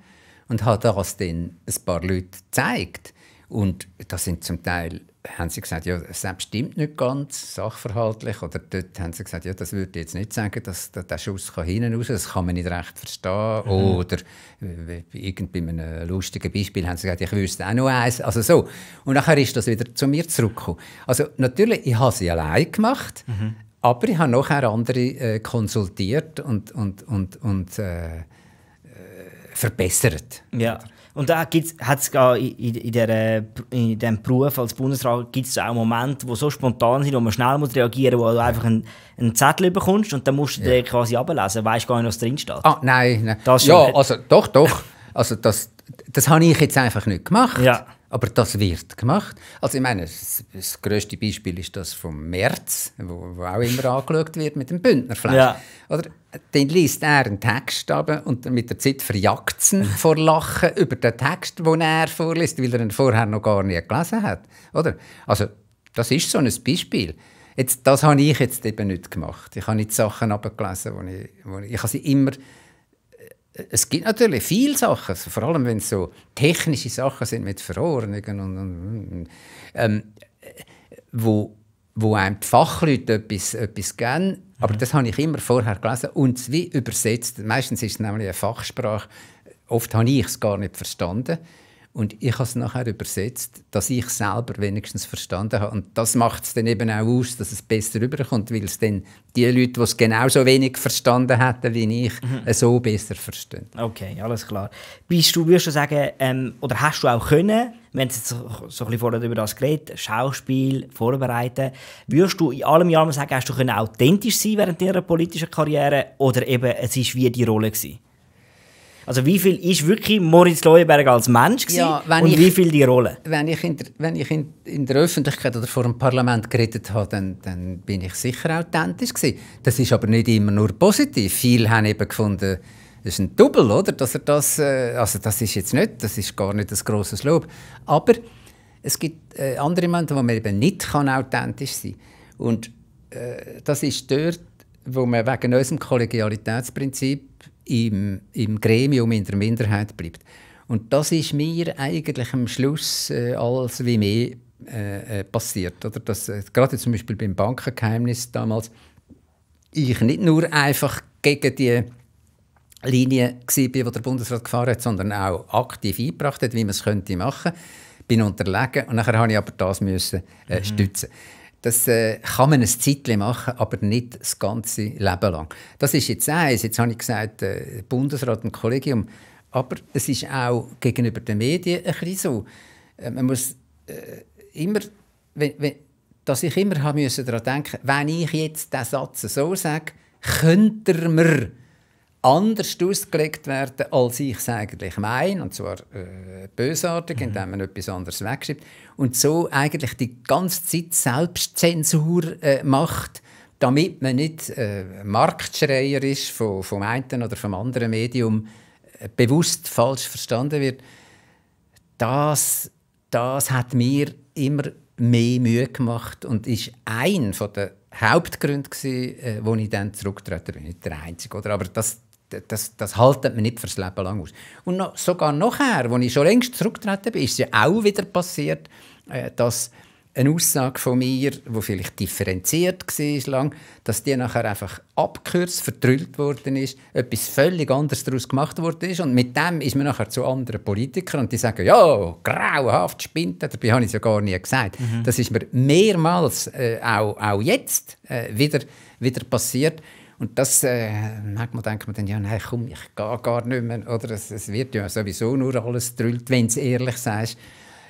und habe das dann ein paar Leute gezeigt. Und das sind zum Teil haben sie gesagt, ja, selbst stimmt nicht ganz, sachverhaltlich. Oder dort haben sie gesagt, ja, das würde jetzt nicht sagen, dass der Schuss kann hinten raus, das kann man nicht recht verstehen. Mhm. Oder äh, irgendwie bei einem lustigen Beispiel haben sie gesagt, ich wüsste auch noch eins. Also so. Und nachher ist das wieder zu mir zurückgekommen. Also natürlich, ich habe sie allein gemacht, mhm. aber ich habe nachher andere äh, konsultiert und, und, und, und äh, äh verbessert. Ja. Oder? Und da hat es in, in, der, äh, in diesem Beruf als Bundesrat gibt's auch Momente, die so spontan sind, wo man schnell muss reagieren muss, wo du einfach einen, einen Zettel bekommst und dann musst du ja. den quasi ablesen. Weißt gar nicht, was drin steht. Ah, nein, nein. Das ja, also doch, doch. Also das, das habe ich jetzt einfach nicht gemacht. Ja. Aber das wird gemacht. Also ich meine, das, das größte Beispiel ist das vom März, wo, wo, auch immer angeschaut wird mit dem Bündnerfleisch. Ja. Oder, dann liest er einen Text ab und mit der Zeit verjagt vor Lachen über den Text, den er vorliest, weil er ihn vorher noch gar nicht gelesen hat. Oder? Also das ist so ein Beispiel. Jetzt, das habe ich jetzt eben nicht gemacht. Ich habe nicht Sachen abgelesen, wo ich, wo ich, ich habe sie immer es gibt natürlich viele Sachen, also vor allem wenn es so technische Sachen sind mit Verordnungen und, und ähm, wo, wo einem die Fachleute etwas, etwas geben. Mhm. Aber das habe ich immer vorher gelesen und wie übersetzt. Meistens ist es nämlich eine Fachsprache. Oft habe ich es gar nicht verstanden. Und ich habe es nachher übersetzt, dass ich selber wenigstens verstanden habe. Und das macht es dann eben auch aus, dass es besser rüberkommt, weil es dann die Leute, die es genauso wenig verstanden hätten wie ich, mhm. so besser verstehen. Okay, alles klar. Bist du, würdest du sagen, ähm, oder hast du auch können, wir haben jetzt so, so ein bisschen vorher über das geredet, Schauspiel vorbereiten, würdest du in allem Jahr sagen, hast du können authentisch sein während deiner politischen Karriere oder eben es ist wie die Rolle gewesen? Also wie viel ist wirklich Moritz Leuenberg als Mensch gewesen ja, und ich, wie viel die Rolle? Wenn ich, in der, wenn ich in, in, der Öffentlichkeit oder vor dem Parlament geredet habe, dann, dann bin ich sicher authentisch gewesen. Das ist aber nicht immer nur positiv. Viele haben eben gefunden, das ist ein Double, oder? Dass er das, äh, also das ist jetzt nicht, das ist gar nicht das großes Lob. Aber es gibt äh, andere Momente, wo man eben nicht kann authentisch sein kann. Und äh, das ist dort, wo man wegen unserem Kollegialitätsprinzip im, im Gremium in der Minderheit bleibt. Und das ist mir eigentlich am Schluss äh, alles wie mehr äh, äh, passiert. Oder? Dass, äh, gerade zum Beispiel beim Bankengeheimnis damals, ich nicht nur einfach gegen die Linie war, die der Bundesrat gefahren hat, sondern auch aktiv eingebracht hat, wie man es machen könnte. Bin unterlegen und nachher habe ich aber das müssen, äh, mhm. stützen. Mhm das äh, kann man ein Zeitchen machen, aber nicht das ganze Leben lang. Das ist jetzt eins. Jetzt habe ich gesagt, äh, Bundesrat und Kollegium. Aber es ist auch gegenüber den Medien ein bisschen so. Äh, man muss äh, immer, wenn, wenn, dass ich immer habe müssen daran denken wenn ich jetzt diesen Satz so sage, könnte man anders ausgelegt werden, als ich es eigentlich meine, und zwar äh, bösartig, mhm. indem man etwas anderes wegschreibt, und so eigentlich die ganze Zeit Selbstzensur äh, macht, damit man nicht äh, Marktschreier ist von, vom einen oder vom anderen Medium, äh, bewusst falsch verstanden wird, das, das hat mir immer mehr Mühe gemacht und ist ein von der Hauptgründe, gewesen, äh, wo ich dann zurückgetreten bin. Nicht der einzige, oder? aber das, das, das haltet man nicht fürs Leben lang aus. Und noch, sogar nachher, als ich schon längst zurückgetreten bin, ist es ja auch wieder passiert, äh, dass eine Aussage von mir, die vielleicht differenziert war, lang, dass die nachher einfach abgekürzt, vertrüllt worden ist, etwas völlig anderes daraus gemacht worden ist. Und mit dem ist man nachher zu anderen Politikern und die sagen, ja, grauenhaft, spinnt, dabei habe ich es ja gar nie gesagt. Mhm. Das ist mir mehrmals, äh, auch, auch jetzt, äh, wieder, wieder passiert. Und das äh, manchmal denkt man dann, ja, nein, komm, ich gehe gar nicht mehr. Oder es, es wird ja sowieso nur alles drüllt, wenn du ehrlich sagst.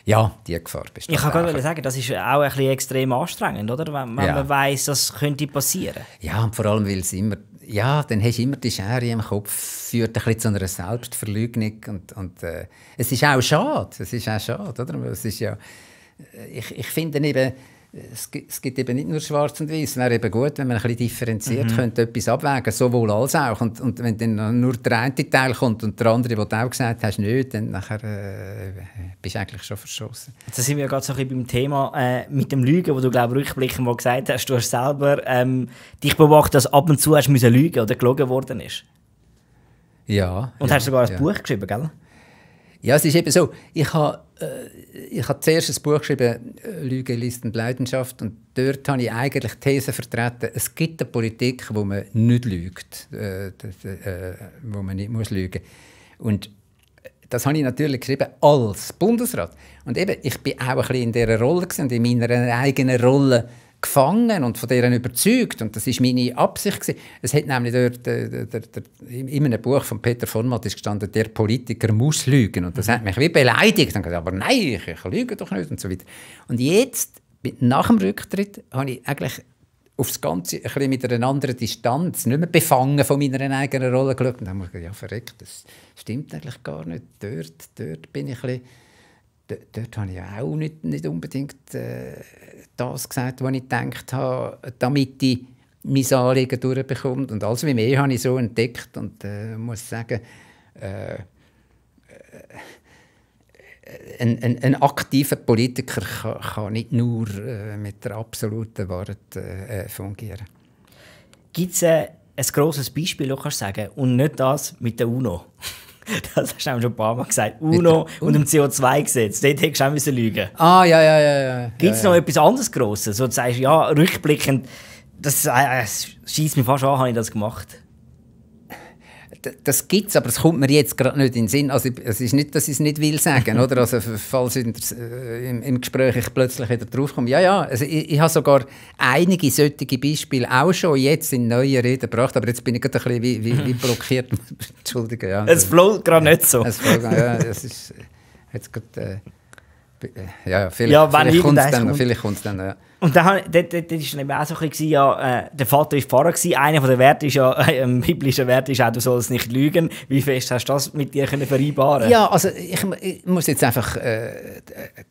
Ja, die Gefahr bist du. Ich kann gerade sagen, das ist auch ein bisschen extrem anstrengend, oder? Wenn, wenn ja. man weiß, das könnte passieren. Ja, und vor allem, weil es immer, ja, dann hast du immer die Schere im Kopf, führt ein bisschen zu einer Selbstverleugnung und, und äh, es ist auch schade, es ist auch schade, oder? Es ist ja, äh, ich, ich finde eben, es gibt eben nicht nur schwarz und weiß. Es wäre eben gut, wenn man ein bisschen differenziert mhm. könnte etwas abwägen, sowohl als auch. Und, und wenn dann nur der eine Teil kommt und der andere, was du auch gesagt hast, nicht, dann nachher, äh, bist du eigentlich schon verschossen. Jetzt sind wir ja gerade so ein bisschen beim Thema äh, mit dem Lügen, wo du, glaube ich, rückblickend mal gesagt hast, du hast selber ähm, dich beobachtet, dass ab und zu hast müssen lügen oder gelogen worden ist. Ja. Und ja, hast sogar ein ja. Buch geschrieben, gell? Ja, es ist eben so. Ich habe äh, ich habe zuerst ein Buch geschrieben, äh, Lüge, List und Leidenschaft. Und dort habe ich eigentlich die These vertreten, es gibt eine Politik, wo man nicht lügt, äh, wo man nicht muss lügen muss. Und das habe ich natürlich geschrieben als Bundesrat. Und eben, ich bin auch ein bisschen in dieser Rolle und in meiner eigenen Rolle gefangen und von deren überzeugt. Und das ist meine Absicht. Gewesen. Es hat nämlich dort, äh, der, der, der, in einem Buch von Peter von Matt ist gestanden, der Politiker muss lügen. Und das hat mich wie beleidigt. Und gesagt, aber nein, ich, ich lüge doch nicht und so weiter. Und jetzt, nach dem Rücktritt, habe ich eigentlich auf das Ganze ein bisschen mit einer anderen Distanz, nicht mehr befangen von meiner eigenen Rolle geschaut. Und dann habe ich gesagt, ja verreckt, das stimmt eigentlich gar nicht. Dort, dort bin ich ein bisschen dort habe ich auch nicht, nicht unbedingt äh, das gesagt, was ich gedacht habe, damit ich mein Anliegen durchbekomme. Und alles wie mehr habe ich so entdeckt und äh, muss sagen, äh, äh ein, ein, ein, aktiver Politiker kann, kann nicht nur äh, mit der absoluten Wahrheit äh, fungieren. Gibt es ein grosses Beispiel, das du sagen, und nicht das mit der UNO? Das hast du schon ein paar Mal gesagt. UNO Bitte? und dem CO2-Gesetz. Dort hättest du auch lügen Ah, ja, ja, ja. ja. Gibt es ja, noch ja. etwas anderes Grosses, wo du sagst, ja, rückblickend, das, äh, äh schießt mir fast an, habe ich das gemacht? das gibt es, aber es kommt mir jetzt gerade nicht in den Sinn. Also, es ist nicht, dass ich es nicht will sagen, oder? Also, falls in der, äh, im, im, Gespräch ich plötzlich wieder draufkomme. Ja, ja, also, ich, ich habe sogar einige solche Beispiele auch schon jetzt in neue Reden gebracht, aber jetzt bin ich gerade ein bisschen wie, wie, wie blockiert. Entschuldigung. ja. Es flow gerade nicht so. Es flow, ja, es ist äh, jetzt gerade... Äh, ja, vielleicht, ja, vielleicht kommt es dann, kommt. vielleicht kommt's dann, ja. Und dann war eben auch so ein bisschen, ja, äh, der Vater war Pfarrer, gewesen. einer der Werte ist ja, äh, ein biblischer Wert ist auch, du sollst nicht lügen. Wie fest hast du das mit dir können vereinbaren Ja, also ich, ich muss jetzt einfach äh,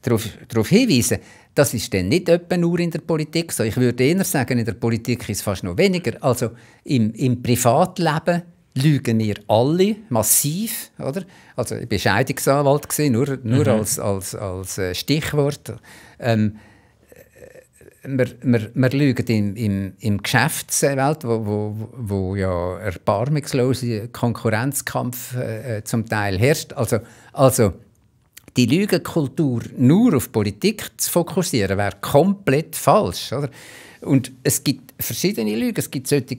darauf, darauf hinweisen, das ist dann nicht etwa nur in der Politik so. Ich würde eher sagen, in der Politik ist es fast noch weniger. Also im, im Privatleben lügen wir alle massiv, oder? Also ich war Scheidungsanwalt gewesen, nur, nur mhm. als, als, als äh, Stichwort. Ähm, äh, wir, wir, wir lügen im, im, im Geschäftswelt, wo, wo, wo ja erbarmungslose Konkurrenzkampf äh, äh, zum Teil herrscht. Also, also die Lügenkultur nur auf Politik zu fokussieren, wäre komplett falsch. Oder? Und es gibt verschiedene Lügen. Es gibt solche,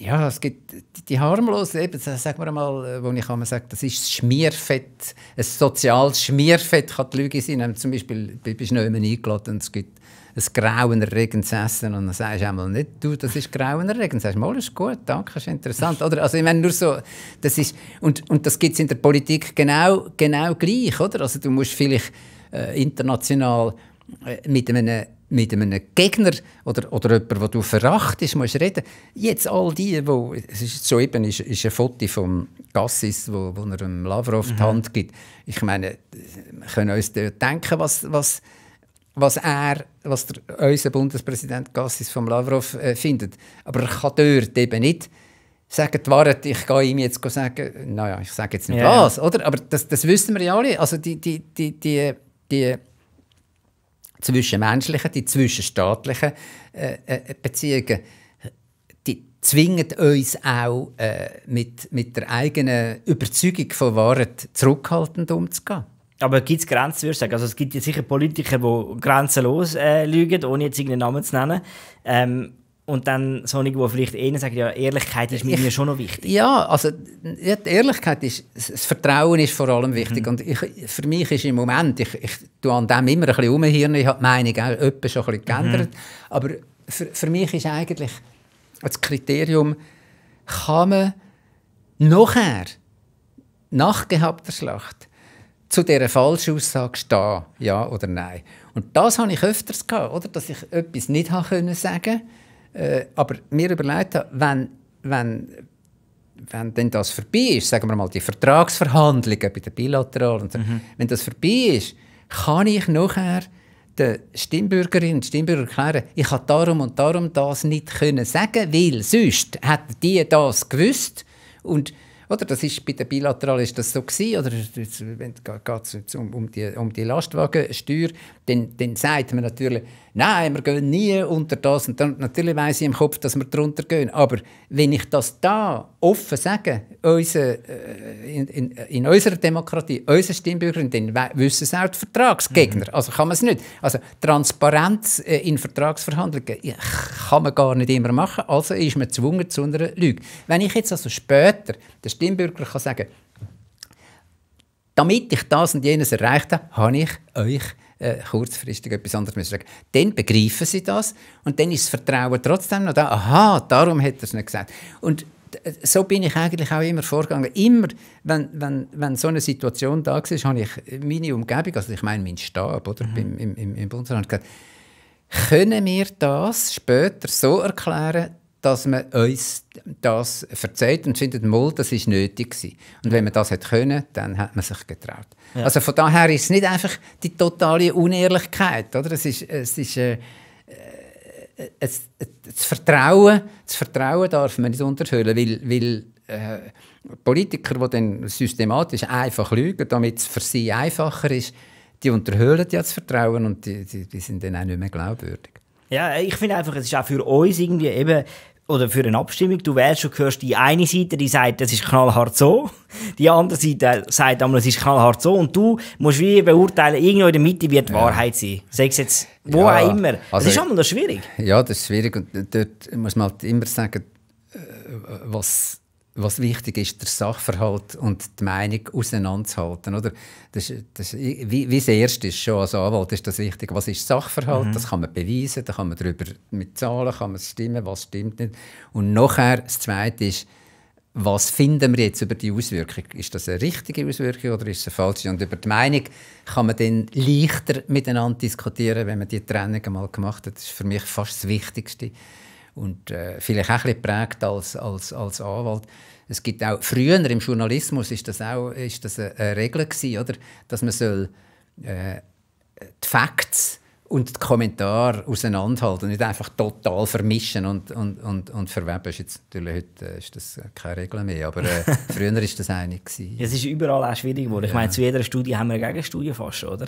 ja, es gibt die harmlose eben, sagen wir mal, äh, wo ich einmal sage, das ist das Schmierfett, ein soziales Schmierfett kann die Lüge sein. Zum Beispiel bist du noch jemand eingeladen und es gibt ein grauenerregendes Essen und dann sagst du einmal nicht, du, das ist grauenerregend. Sagst du, mal, ist gut, danke, ist interessant. Oder, also ich meine nur so, das ist, und, und das gibt es in der Politik genau, genau gleich, oder? Also du musst vielleicht äh, international äh, mit einem mit einem Gegner oder, oder jemandem, den du verachtest, musst reden. Jetzt all die, wo, es ist so eben ist, ist ein Foto vom Gassis, wo, wo er dem Lavrov mhm. die Hand gibt. Ich meine, wir können uns denken, was, was, was er, was der, unser Bundespräsident Gassis vom Lavrov äh, findet. Aber er kann dort eben nicht sagen, die Wahrheit, ich gehe ihm jetzt sagen, naja, ich sage jetzt nicht yeah. was, oder? Aber das, das wissen wir ja alle. Also die, die, die, die, die zwischenmenschlichen, die zwischenstaatlichen äh, äh, Beziehungen, die zwingen uns auch äh, mit, mit der eigenen Überzeugung von Wahrheit zurückhaltend umzugehen. Aber gibt es Grenzen, würde ich sagen? Also es gibt ja sicher Politiker, die grenzenlos äh, lügen, ohne jetzt irgendeinen Namen zu nennen. Ähm, und dann so einige, die vielleicht eher sagen, ja, Ehrlichkeit ist mir ich, schon noch wichtig. Ja, also ja, die Ehrlichkeit ist, das Vertrauen ist vor allem wichtig. Mhm. Und ich, für mich ist im Moment, ich, ich tue an dem immer ein bisschen rumhirn, ich habe die Meinung auch etwas schon ein bisschen mhm. geändert. Mhm. Aber für, für mich ist eigentlich das Kriterium, kann man nachher, nach gehabter Schlacht, zu dieser Falschaussage stehen, ja oder nein. Und das habe ich öfters gehabt, oder? dass ich etwas nicht sagen konnte äh, aber mir überlegt wenn, wenn, wenn denn das vorbei ist, sagen wir mal die Vertragsverhandlungen bei der Bilateralen, so, mhm. wenn das vorbei ist, kann ich nachher den Stimmbürgerinnen und Stimmbürger erklären, ich habe darum und darum das nicht können sagen, weil sonst hätten die das gewusst und oder das ist bei der Bilateral ist das so gewesen, oder jetzt es um, um, die, um die Lastwagensteuer, dann, dann sagt man natürlich, nein, wir gehen nie unter das. Und dann, natürlich weiß ich im Kopf, dass wir drunter gehen. Aber wenn ich das da offen sage, unsere, äh, in, in, in, unserer Demokratie, unseren Stimmbürgern, dann wissen es auch die Vertragsgegner. Mhm. Also kann man es nicht. Also Transparenz äh, in Vertragsverhandlungen kann man gar nicht immer machen. Also ist man gezwungen zu einer Lüge. Wenn ich jetzt also später der Stimmbürger kann sagen damit ich das und jenes erreicht habe, habe ich euch äh, kurzfristig etwas anderes müssen sagen. Dann begreifen sie das und dann ist das Vertrauen trotzdem noch da. Aha, darum hat er es nicht gesagt. Und äh, so bin ich eigentlich auch immer vorgegangen. Immer, wenn, wenn, wenn so eine Situation da war, habe ich meine Umgebung, also ich meine meinen Stab oder, mhm. im, im, im Bundesland, gesagt, können wir das später so erklären, dass man uns das verzeiht und findet, Mol, das ist nötig gewesen. Und wenn man das hätte können, dann hat man sich getraut. Ja. Also von daher ist es nicht einfach die totale Unehrlichkeit, oder? Es ist, es ist äh, äh es, das Vertrauen, das Vertrauen darf man nicht unterhöhlen, weil, weil äh, Politiker, die dann systematisch einfach lügen, damit es für sie einfacher ist, die unterhöhlen ja das Vertrauen und die, die, die sind dann auch nicht mehr glaubwürdig. Ja, ich finde einfach, es ist auch für uns irgendwie eben, oder für eine Abstimmung, du wählst schon, hörst die eine Seite, die sagt, das ist knallhart so, die andere Seite sagt, es ist knallhart so und du musst wie beurteilen, irgendwo in der Mitte wird ja. Wahrheit sein. Sag es jetzt, wo ja, auch immer. Also das ist immer noch schwierig. Ja, das ist schwierig und dort muss man halt immer sagen, äh, was was wichtig ist, der Sachverhalt und die Meinung auseinanderzuhalten. Oder? Das, das, wie, wie das Erste ist schon als Anwalt ist das wichtig. Was ist Sachverhalt? Mhm. Das kann man beweisen, da kann man darüber mit Zahlen kann man stimmen, was stimmt nicht. Und nachher, das Zweite ist, was finden wir jetzt über die Auswirkung? Ist das eine richtige Auswirkung oder ist es eine falsche? Und über die Meinung kann man dann leichter miteinander diskutieren, wenn man die Trennung einmal gemacht hat. Das ist für mich fast das Wichtigste und äh, vielleicht auch ein bisschen geprägt als, als, als Anwalt. Es gibt auch, früher im Journalismus ist das auch ist das eine Regel gewesen, oder? dass man soll, äh, die Facts und die Kommentare auseinanderhalten und nicht einfach total vermischen und, und, und, und verweben. Ist jetzt, natürlich, heute äh, ist das keine Regel mehr, aber äh, früher war das eine. Gewesen. Es ist überall auch schwierig geworden. Ich meine, zu jeder Studie haben wir eine Gegenstudie fast, oder?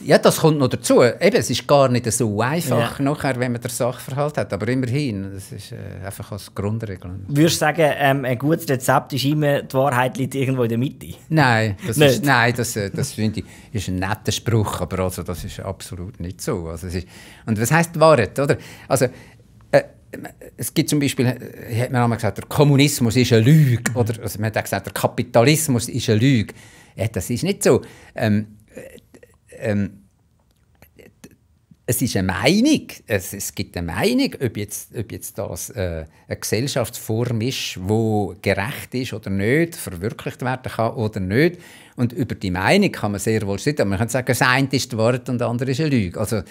Ja, das kommt noch dazu. Eben, es ist gar nicht so einfach, ja. nachher, wenn man den Sachverhalt hat. Aber immerhin, das ist äh, einfach als Grundregel. Würdest du sagen, ähm, ein gutes Rezept ist immer, die Wahrheit liegt irgendwo in der Mitte? Nein, das, ist, nein, das, äh, das finde ich ist ein netter Spruch, aber also, das ist absolut nicht so. Also, ist, und was heisst Wahrheit? Oder? Also, äh, es gibt zum Beispiel, äh, hat man einmal gesagt, der Kommunismus ist eine Lüge. Oder also man hat auch gesagt, der Kapitalismus ist eine Lüge. Ja, das ist nicht so. Ähm, ähm, es ist eine Meinung, es, es gibt eine Meinung, ob jetzt, ob jetzt das äh, eine Gesellschaftsform ist, wo gerecht ist oder nicht, verwirklicht werden kann oder nicht. Und über die Meinung kann man sehr wohl streiten. Man kann sagen, das eine ist das Wort und das andere ist eine Lüge. Also, äh,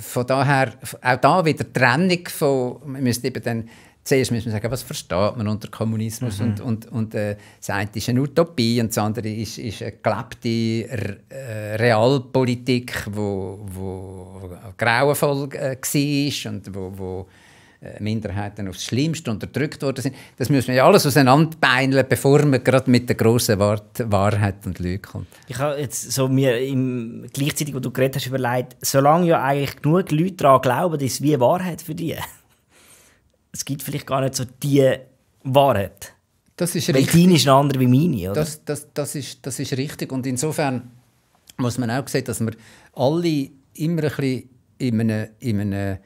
von daher, auch da wieder Trennung von, man müsste eben dann zuerst müssen wir sagen, was versteht man unter Kommunismus? Mhm. Und, und, und äh, das eine ist eine Utopie und das andere ist, ist eine gelebte äh, Realpolitik, die wo, wo grauenvoll äh, war und wo, wo äh, Minderheiten aufs Schlimmste unterdrückt worden sind. Das müssen wir ja alles auseinanderbeineln, bevor man gerade mit der grossen Wort Wahrheit und Lüge kommt. Ich habe jetzt so mir im, gleichzeitig, wo du geredet hast, überlegt, solange ja eigentlich genug Leute daran glauben, ist es wie Wahrheit für dich es gibt vielleicht gar nicht so die Wahrheit. Das ist richtig. Weil deine ist eine andere wie meine, oder? Das, das, das, ist, das ist richtig. Und insofern muss man auch sehen, dass wir alle immer ein bisschen in einem, in einem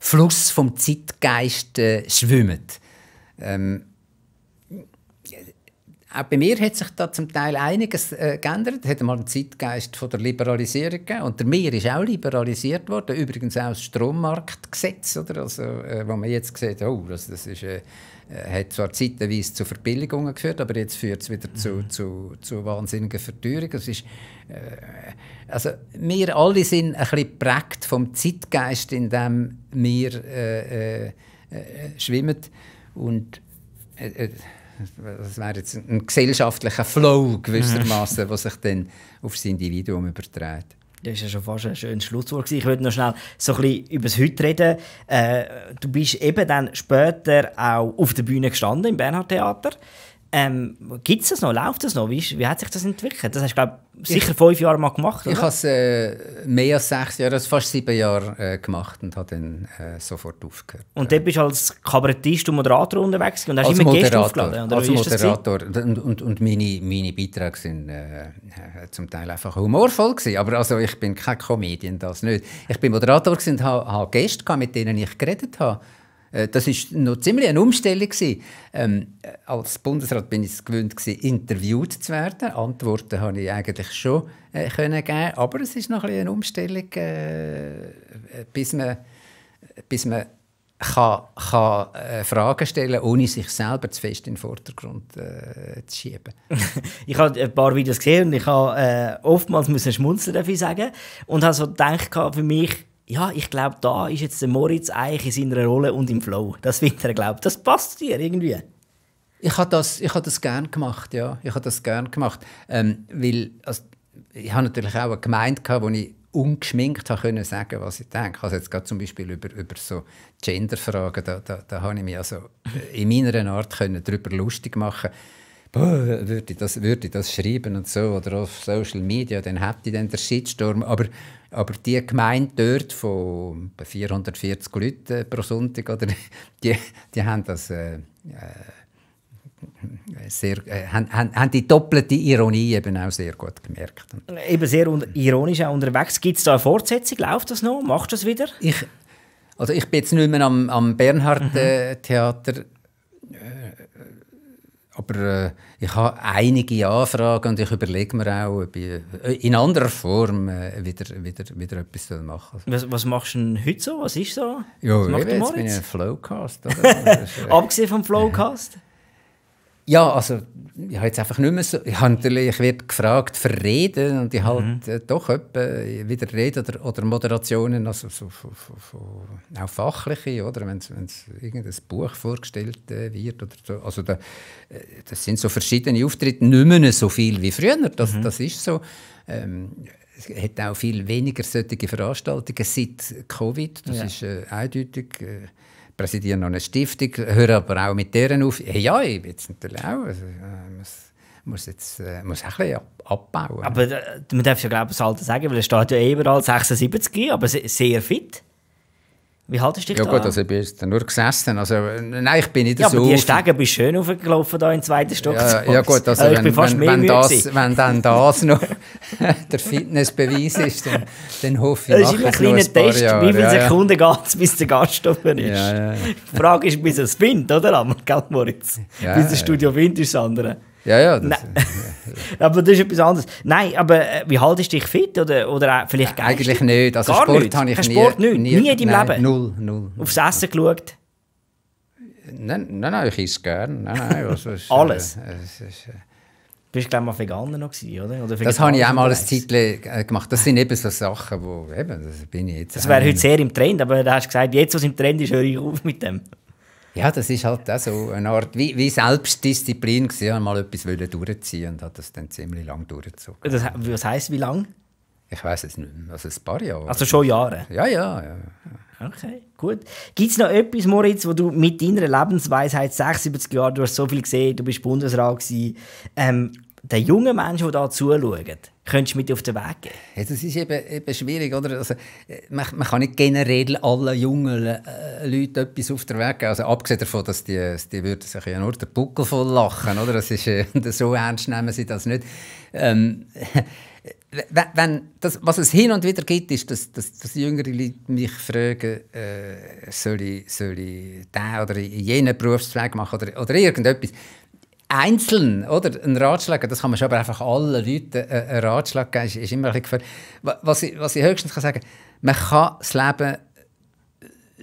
Fluss vom Zeitgeist äh, schwimmen. Ähm, auch bei mir hat sich da zum Teil einiges äh, geändert. Es hat mal einen Zeitgeist von der Liberalisierung gegeben. Und der Meer ist auch liberalisiert worden. Übrigens auch das Strommarktgesetz, oder? Also, äh, wo man jetzt sieht, oh, das, das ist, äh, äh hat zwar zeitweise zu Verbilligungen geführt, aber jetzt führt es wieder zu, mhm. zu, zu wahnsinnigen Verteuerungen. Das äh, also, wir alle sind ein bisschen geprägt vom Zeitgeist, in dem wir äh, schwimmen. Und das wäre jetzt ein gesellschaftlicher Flow gewissermaßen, der sich dann auf das Individuum überträgt. Das ist ja schon fast ein schönes Schlusswort. Ich würde noch schnell so ein bisschen über das Heute reden. Äh, du bist eben dann später auch auf der Bühne gestanden im Bernhard Theater. Ähm, Gibt es das noch? Läuft das noch? Wie, wie, hat sich das entwickelt? Das hast du, glaube sicher ich, fünf Jahre mal gemacht, oder? Ich habe es äh, mehr als sechs Jahre, also fast sieben Jahre äh, gemacht und habe dann äh, sofort aufgehört. Und dort bist du als Kabarettist und Moderator unterwegs und hast als immer Gäste aufgeladen? Oder als Moderator. Und, und, und, meine, meine Beiträge sind äh, äh, zum Teil einfach humorvoll gewesen. Aber also, ich bin kein Comedian, das nicht. Ich bin Moderator und habe, habe Gäste, gehabt, mit denen ich geredet habe. Äh, das ist noch ziemlich eine Umstellung. Ähm, äh, als Bundesrat bin ich es gewöhnt, interviewt zu werden. Antworten habe ich eigentlich schon äh, können geben, aber es ist noch ein eine Umstellung, äh, bis man, bis man kann, kann äh, Fragen stellen ohne sich selber zu fest in den Vordergrund äh, zu schieben. ich habe ein paar Videos gesehen und ich habe äh, oftmals müssen schmunzeln, darf sagen, und habe so gedacht, für mich ja, ich glaube, da ist jetzt der Moritz eigentlich in seiner Rolle und im Flow. Das wird er, glaube Das passt dir irgendwie. Ich habe das, ich habe das gern gemacht, ja. Ich habe das gern gemacht, ähm, weil also, ich habe natürlich auch eine Gemeinde gehabt, wo ich ungeschminkt habe können sagen, was ich denke. Also jetzt gerade zum Beispiel über, über so Genderfragen, da, da, da habe ich mich also in meiner Art können darüber lustig machen würde ich das, würde ich das schreiben und so, oder auf Social Media, dann habt ihr den Shitstorm. Aber, aber die Gemeinde dort von 440 Leuten pro Sonntag, oder, die, die haben das... Äh, äh sehr, äh, haben, haben, die doppelte Ironie eben auch sehr gut gemerkt. Äh, eben sehr ironisch auch unterwegs. Gibt es da eine Fortsetzung? Läuft das noch? Machst du das wieder? Ich, also ich bin jetzt nicht mehr am, am Bernhard-Theater mhm. äh, äh aber äh, ich habe einige Anfragen und ich überlege mir auch, ob ich äh, in anderer Form äh, wieder, wieder, wieder etwas machen Was, was machst du denn heute so? Was ist so? Ja, was macht eben, jetzt bin ich ein Flowcast. Äh, Abgesehen vom Flowcast? Ja, also ich habe jetzt einfach nicht mehr so, ich, habe natürlich, ich werde gefragt für Reden und ich halt, mhm. halt doch etwa wieder Reden oder, oder Moderationen, also so, so, so, auch fachliche, oder wenn irgendein Buch vorgestellt äh, wird oder so. Also da, äh, das sind so verschiedene Auftritte, nicht mehr so viel wie früher, das, mhm. das ist so. Ähm, es hat auch viel weniger solche Veranstaltungen seit Covid, das ja. ist eindeutig präsidiere noch eine Stiftung, höre aber auch mit deren auf. ja, ich bin jetzt natürlich auch. Also, muss, muss jetzt äh, muss ein bisschen abbauen. Aber äh, man darf ja, glaube ich, das Alter sagen, weil er steht ja eh überall 76, aber sehr fit. Wie haltest du dich ja, da? Ja gut, also ich bin jetzt nur gesessen. Also, äh, nein, ich bin nicht ja, so... Ja, aber die Stege bist schön hochgelaufen da im zweiten Stock. Ja, ja gut, also, also wenn, wenn, wenn, das, wenn dann das noch der Fitnessbeweis ist, dann, dann hoffe ich, das ist ein kleiner Test, Jahre. wie viele ja, Sekunden ja. geht es, bis der Gast oben ist. Die Frage ist, bis es Wind, oder? Gell, Moritz? bis das Studio Wind ist das andere. Ja, ja. Das, aber das ist etwas anderes. Nein, aber äh, wie haltest du dich fit? Oder, oder vielleicht geistig? Eigentlich nicht. Also Gar Sport nicht. habe ich nie, Sport nie, nie, nie in deinem nein, Leben? Null, null. Aufs Essen geschaut? Nein, nein, nein ich esse gern. Nein, nein, also, Alles? Äh, ist, äh, äh Du warst, glaube ich, mal Veganer noch, gewesen, oder? oder das habe ich auch mal eine Zeit äh, gemacht. Das sind eben so Sachen, wo eben, das bin ich jetzt... Das wäre heute sehr im Trend, aber da hast du gesagt, jetzt, was im Trend ist, höre ich auf mit dem. Ja, das ist halt auch so eine Art wie, wie Selbstdisziplin. Ich mal etwas durchziehen und hat das dann ziemlich lange durchgezogen. Das, was heisst wie lange? Ich weiß es nicht mehr. Also ein paar Jahre. Also schon Jahre? Ja, ja. ja. Okay, gut. Gibt es noch etwas, Moritz, wo du mit deiner Lebensweisheit 76 Jahre, du hast so viel gesehen, du bist Bundesrat gewesen, ähm, den jungen Menschen, die hier zuschauen, könntest du mit auf den Weg gehen? Ja, das ist eben, eben schwierig. Oder? Also, äh, man, man kann nicht generell allen jungen äh, Leuten etwas auf den Weg geben. Also, abgesehen davon, dass die, die würden sich ja nur den Buckel voll lachen. Oder? Das ist, äh, so ernst nehmen sie das nicht. Ähm, wenn, das, was es hin und wieder gibt, ist, dass, dass, dass jüngere Leute mich fragen, äh, soll, ich, soll ich den oder jenen Berufszweig machen oder, oder irgendetwas einzeln, oder? Ein Ratschlag, das kann man schon aber einfach allen Leuten äh, einen Ratschlag geben, ist, ist immer ein bisschen was ich, was ich höchstens kann sagen kann, man kann das Leben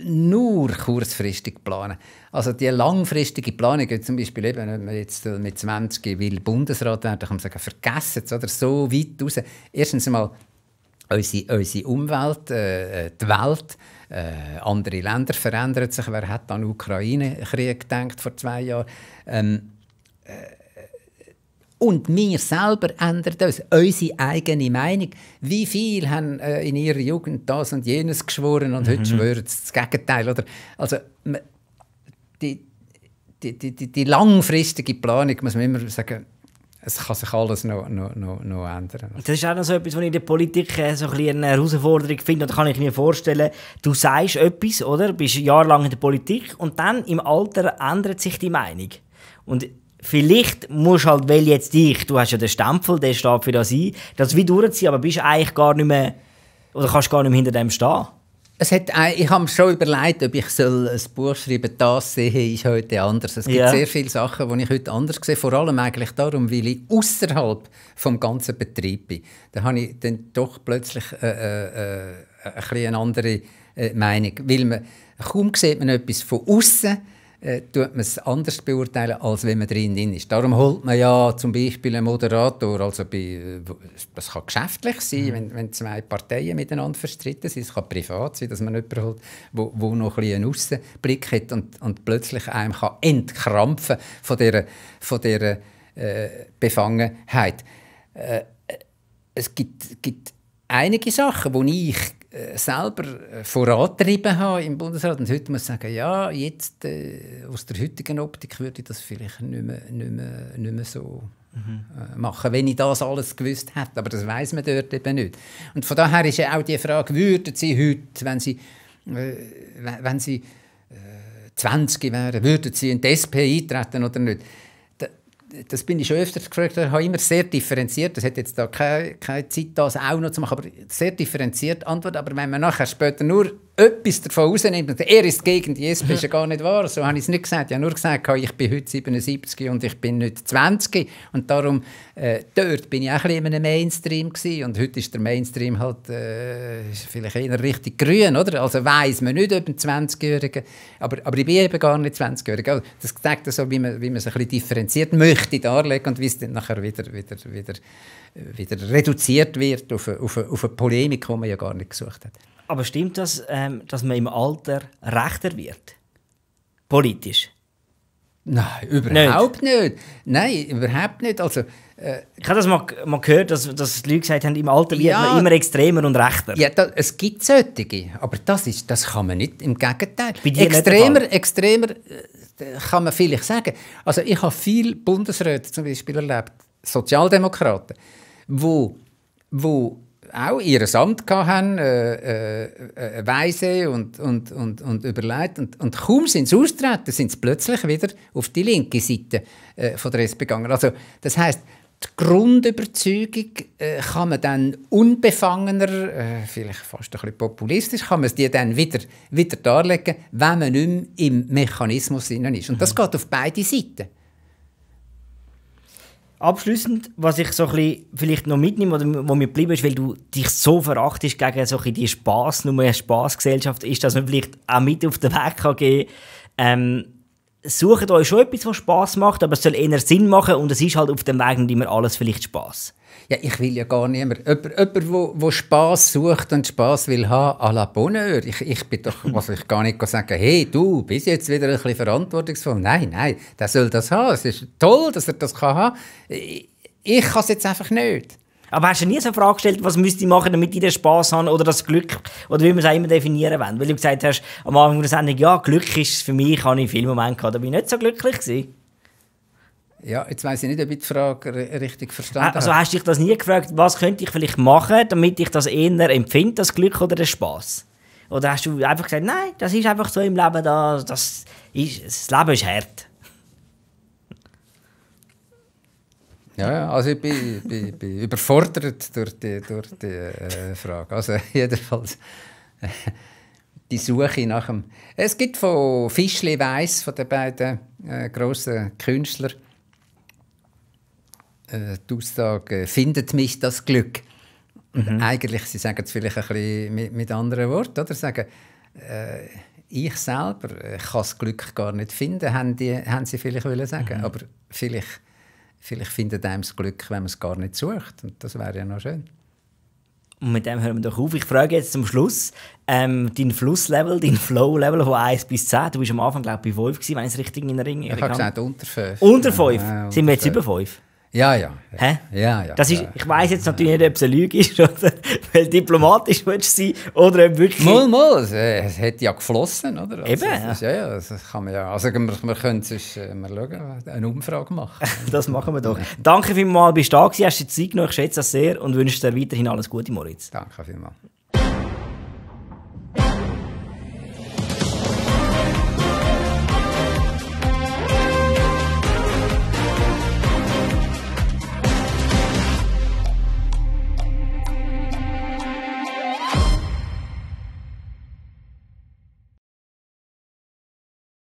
nur kurzfristig planen. Also die langfristige Planung, zum Beispiel eben, wenn man jetzt mit 20 will Bundesrat werden, dann kann man sagen, vergessen es, oder? So weit raus. Erstens einmal unsere, unsere Umwelt, äh, äh die Welt, äh, andere Länder verändern sich. Wer hat an den Ukraine-Krieg gedacht vor zwei Jahren? Ähm, und wir selber ändern uns, unsere eigene Meinung. Wie viele haben äh, in ihrer Jugend das und jenes geschworen und mhm. heute schwören sie das Gegenteil? Oder? Also, die, die, die, die, langfristige Planung muss man immer sagen, es kann sich alles noch, noch, noch, noch ändern. Das ist auch noch so etwas, was ich in der Politik äh, so ein eine Herausforderung finde. da kann ich mir vorstellen, du sagst etwas, oder? bist jahrelang in der Politik und dann im Alter ändert sich die Meinung. Und vielleicht musst du halt, weil jetzt dich, du hast ja den Stempel, der steht für das ein, das wie durchziehen, aber bist eigentlich gar nicht mehr, oder kannst gar nicht mehr hinter dem stehen. Es hat, ich habe mir schon überlegt, ob ich soll ein Buch schreiben soll, das sehe ich heute anders. Es gibt yeah. sehr viele Sachen, die ich heute anders sehe. Vor allem eigentlich darum, weil ich außerhalb des ganzen Betriebs bin. Da habe ich dann doch plötzlich äh, äh, äh ein eine andere äh, Meinung. Weil man, kaum sieht man etwas von außen äh, tut man es anders beurteilen, als wenn man drin ist. Darum holt man ja zum Beispiel einen Moderator, also bei, äh, das kann geschäftlich sein, mhm. wenn, wenn, zwei Parteien miteinander verstritten sind, es kann privat sein, dass man jemanden holt, wo, wo noch ein einen Außenblick hat und, und plötzlich einem kann entkrampfen von dieser, von dieser äh, Befangenheit. Äh, äh es gibt, gibt einige Sachen, die ich äh, selber äh, vorantrieben habe im Bundesrat. Und heute muss ich sagen, ja, jetzt, äh, aus der heutigen Optik würde ich das vielleicht nicht mehr, nicht mehr, nicht mehr so mhm. äh, machen, wenn ich das alles gewusst hätte. Aber das weiß man dort eben nicht. Und von daher ist ja auch die Frage, würden Sie heute, wenn Sie, äh, wenn Sie 20 äh, wären, würden Sie in die SP eintreten oder nicht? das bin ich schon öfter gefragt, ich habe immer sehr differenziert, das hat jetzt da keine, keine Zeit, das auch noch zu machen, aber sehr differenziert Antwort, aber wenn man nachher später nur etwas davon rausnimmt er ist gegen die SP, ist ja gar nicht wahr. So habe ich es nicht gesagt. Ich habe nur gesagt, ich bin heute 77 und ich bin nicht 20. Und darum, äh, dort bin ich auch ein bisschen in einem Mainstream gewesen. Und heute ist der Mainstream halt äh, vielleicht eher richtig grün, oder? Also weiß man nicht ob ein 20 jähriger Aber, aber ich bin eben gar nicht 20-Jähriger. Also das zeigt so, wie man, wie man es ein bisschen differenziert möchte darlegen und wie es dann nachher wieder, wieder, wieder, wieder reduziert wird auf eine, auf eine, auf eine Polemik, die man ja gar nicht gesucht hat. Aber stimmt das, ähm, dass man im Alter rechter wird? Politisch? Nein, überhaupt nicht. nicht. Nein, überhaupt nicht. Also, äh, ich habe das mal, mal gehört, dass, dass die Leute gesagt haben, im Alter wird ja, man immer extremer und rechter. Ja, da, es gibt solche, aber das, ist, das kann man nicht, im Gegenteil. Extremer, extremer äh, kann man vielleicht sagen. Also ich habe viele Bundesräte zum Beispiel erlebt, Sozialdemokraten, wo, wo auch ihr Amt hatten, äh, äh, äh, weise und, und, und, und überlegt. Und, und kaum sind sie austreten, sind sie plötzlich wieder auf die linke Seite äh, von der SP gegangen. Also, das heisst, die Grundüberzeugung äh, kann man dann unbefangener, äh, vielleicht fast ein bisschen populistisch, kann man die dann wieder, wieder darlegen, wenn man nicht mehr im Mechanismus drin ist. Und das mhm. geht auf beide Seiten. Abschließend, was ich so ein bisschen vielleicht noch mitnehme oder wo mir geblieben ist, weil du dich so verachtest gegen so ein die Spaß, nur Spaßgesellschaft, ist, dass man vielleicht auch mit auf den Weg kann gehen ähm, sucht euch schon etwas, was Spass macht, aber es soll eher Sinn machen und es ist halt auf dem Weg nicht immer alles vielleicht Spass. Ja, ich will ja gar nicht mehr. Jemand, jemand wo, wo Spass sucht und Spass will haben, à la Bonheur. Ich, ich bin doch, also ich gar nicht sagen, hey, du bist jetzt wieder ein bisschen verantwortungsvoll. Nein, nein, der soll das haben. Es ist toll, dass er das kann haben. Ich, ich kann es jetzt einfach nicht. Aber hast du nie so eine Frage gestellt, was müsst ihr machen, damit ich den Spass habe oder das Glück, oder wie wir es auch immer definieren wollen? Weil du gesagt hast, am Anfang der Sendung, ja, Glück ist für mich, habe ich viele Momente gehabt, da bin ich nicht so glücklich gewesen. Ja, jetzt weiß ich nicht, ob ich die Frage richtig verstanden also habe. Also hast du dich das nie gefragt, was könnte ich vielleicht machen, damit ich das eher empfinde, das Glück oder den Spaß? Oder hast du einfach gesagt, nein, das ist einfach so im Leben, das, das, ist, das Leben ist hart. Ja, also ich bin, bin, bin überfordert durch die, durch die äh, Frage. Also jedenfalls äh, die Suche nach dem... Es gibt von Fischli Weiss, von den beiden äh, grossen Künstlern, äh, die Aussage «Findet mich das Glück». Mhm. Eigentlich, sie sagen es vielleicht ein bisschen mit, mit anderen Worten, oder? Sagen, äh, ich selber äh, kann das Glück gar nicht finden, haben, die, haben sie vielleicht wollen sagen. Mhm. Aber vielleicht vielleicht findet einem das Glück, wenn man es gar nicht sucht. Und das wäre ja noch schön. Und mit dem hören wir doch auf. Ich frage jetzt zum Schluss ähm, dein Flusslevel, dein Flowlevel von 1 bis 10. Du warst am Anfang, glaube ich, bei 5, gewesen, wenn ich es richtig in Erinnerung habe. Ich habe gesagt, unter 5. Unter 5? Ja, Sind wir jetzt über 5? Ja, ja. Hä? Ja, ja. Das ist, ich weiss jetzt natürlich nicht, ob es eine Lüge ist, oder, weil diplomatisch willst du sein oder ob wirklich. Mal, mal, es, äh, es hat ja geflossen, oder? Also, Eben. Ja. ja, ja, das kann man ja. Also, wir, wir können es äh, mal schauen, eine Umfrage machen. das machen wir doch. Danke vielmals, bist du da gewesen, hast die Zeit genommen, ich schätze das sehr und wünsche dir weiterhin alles Gute, Moritz. Danke vielmals.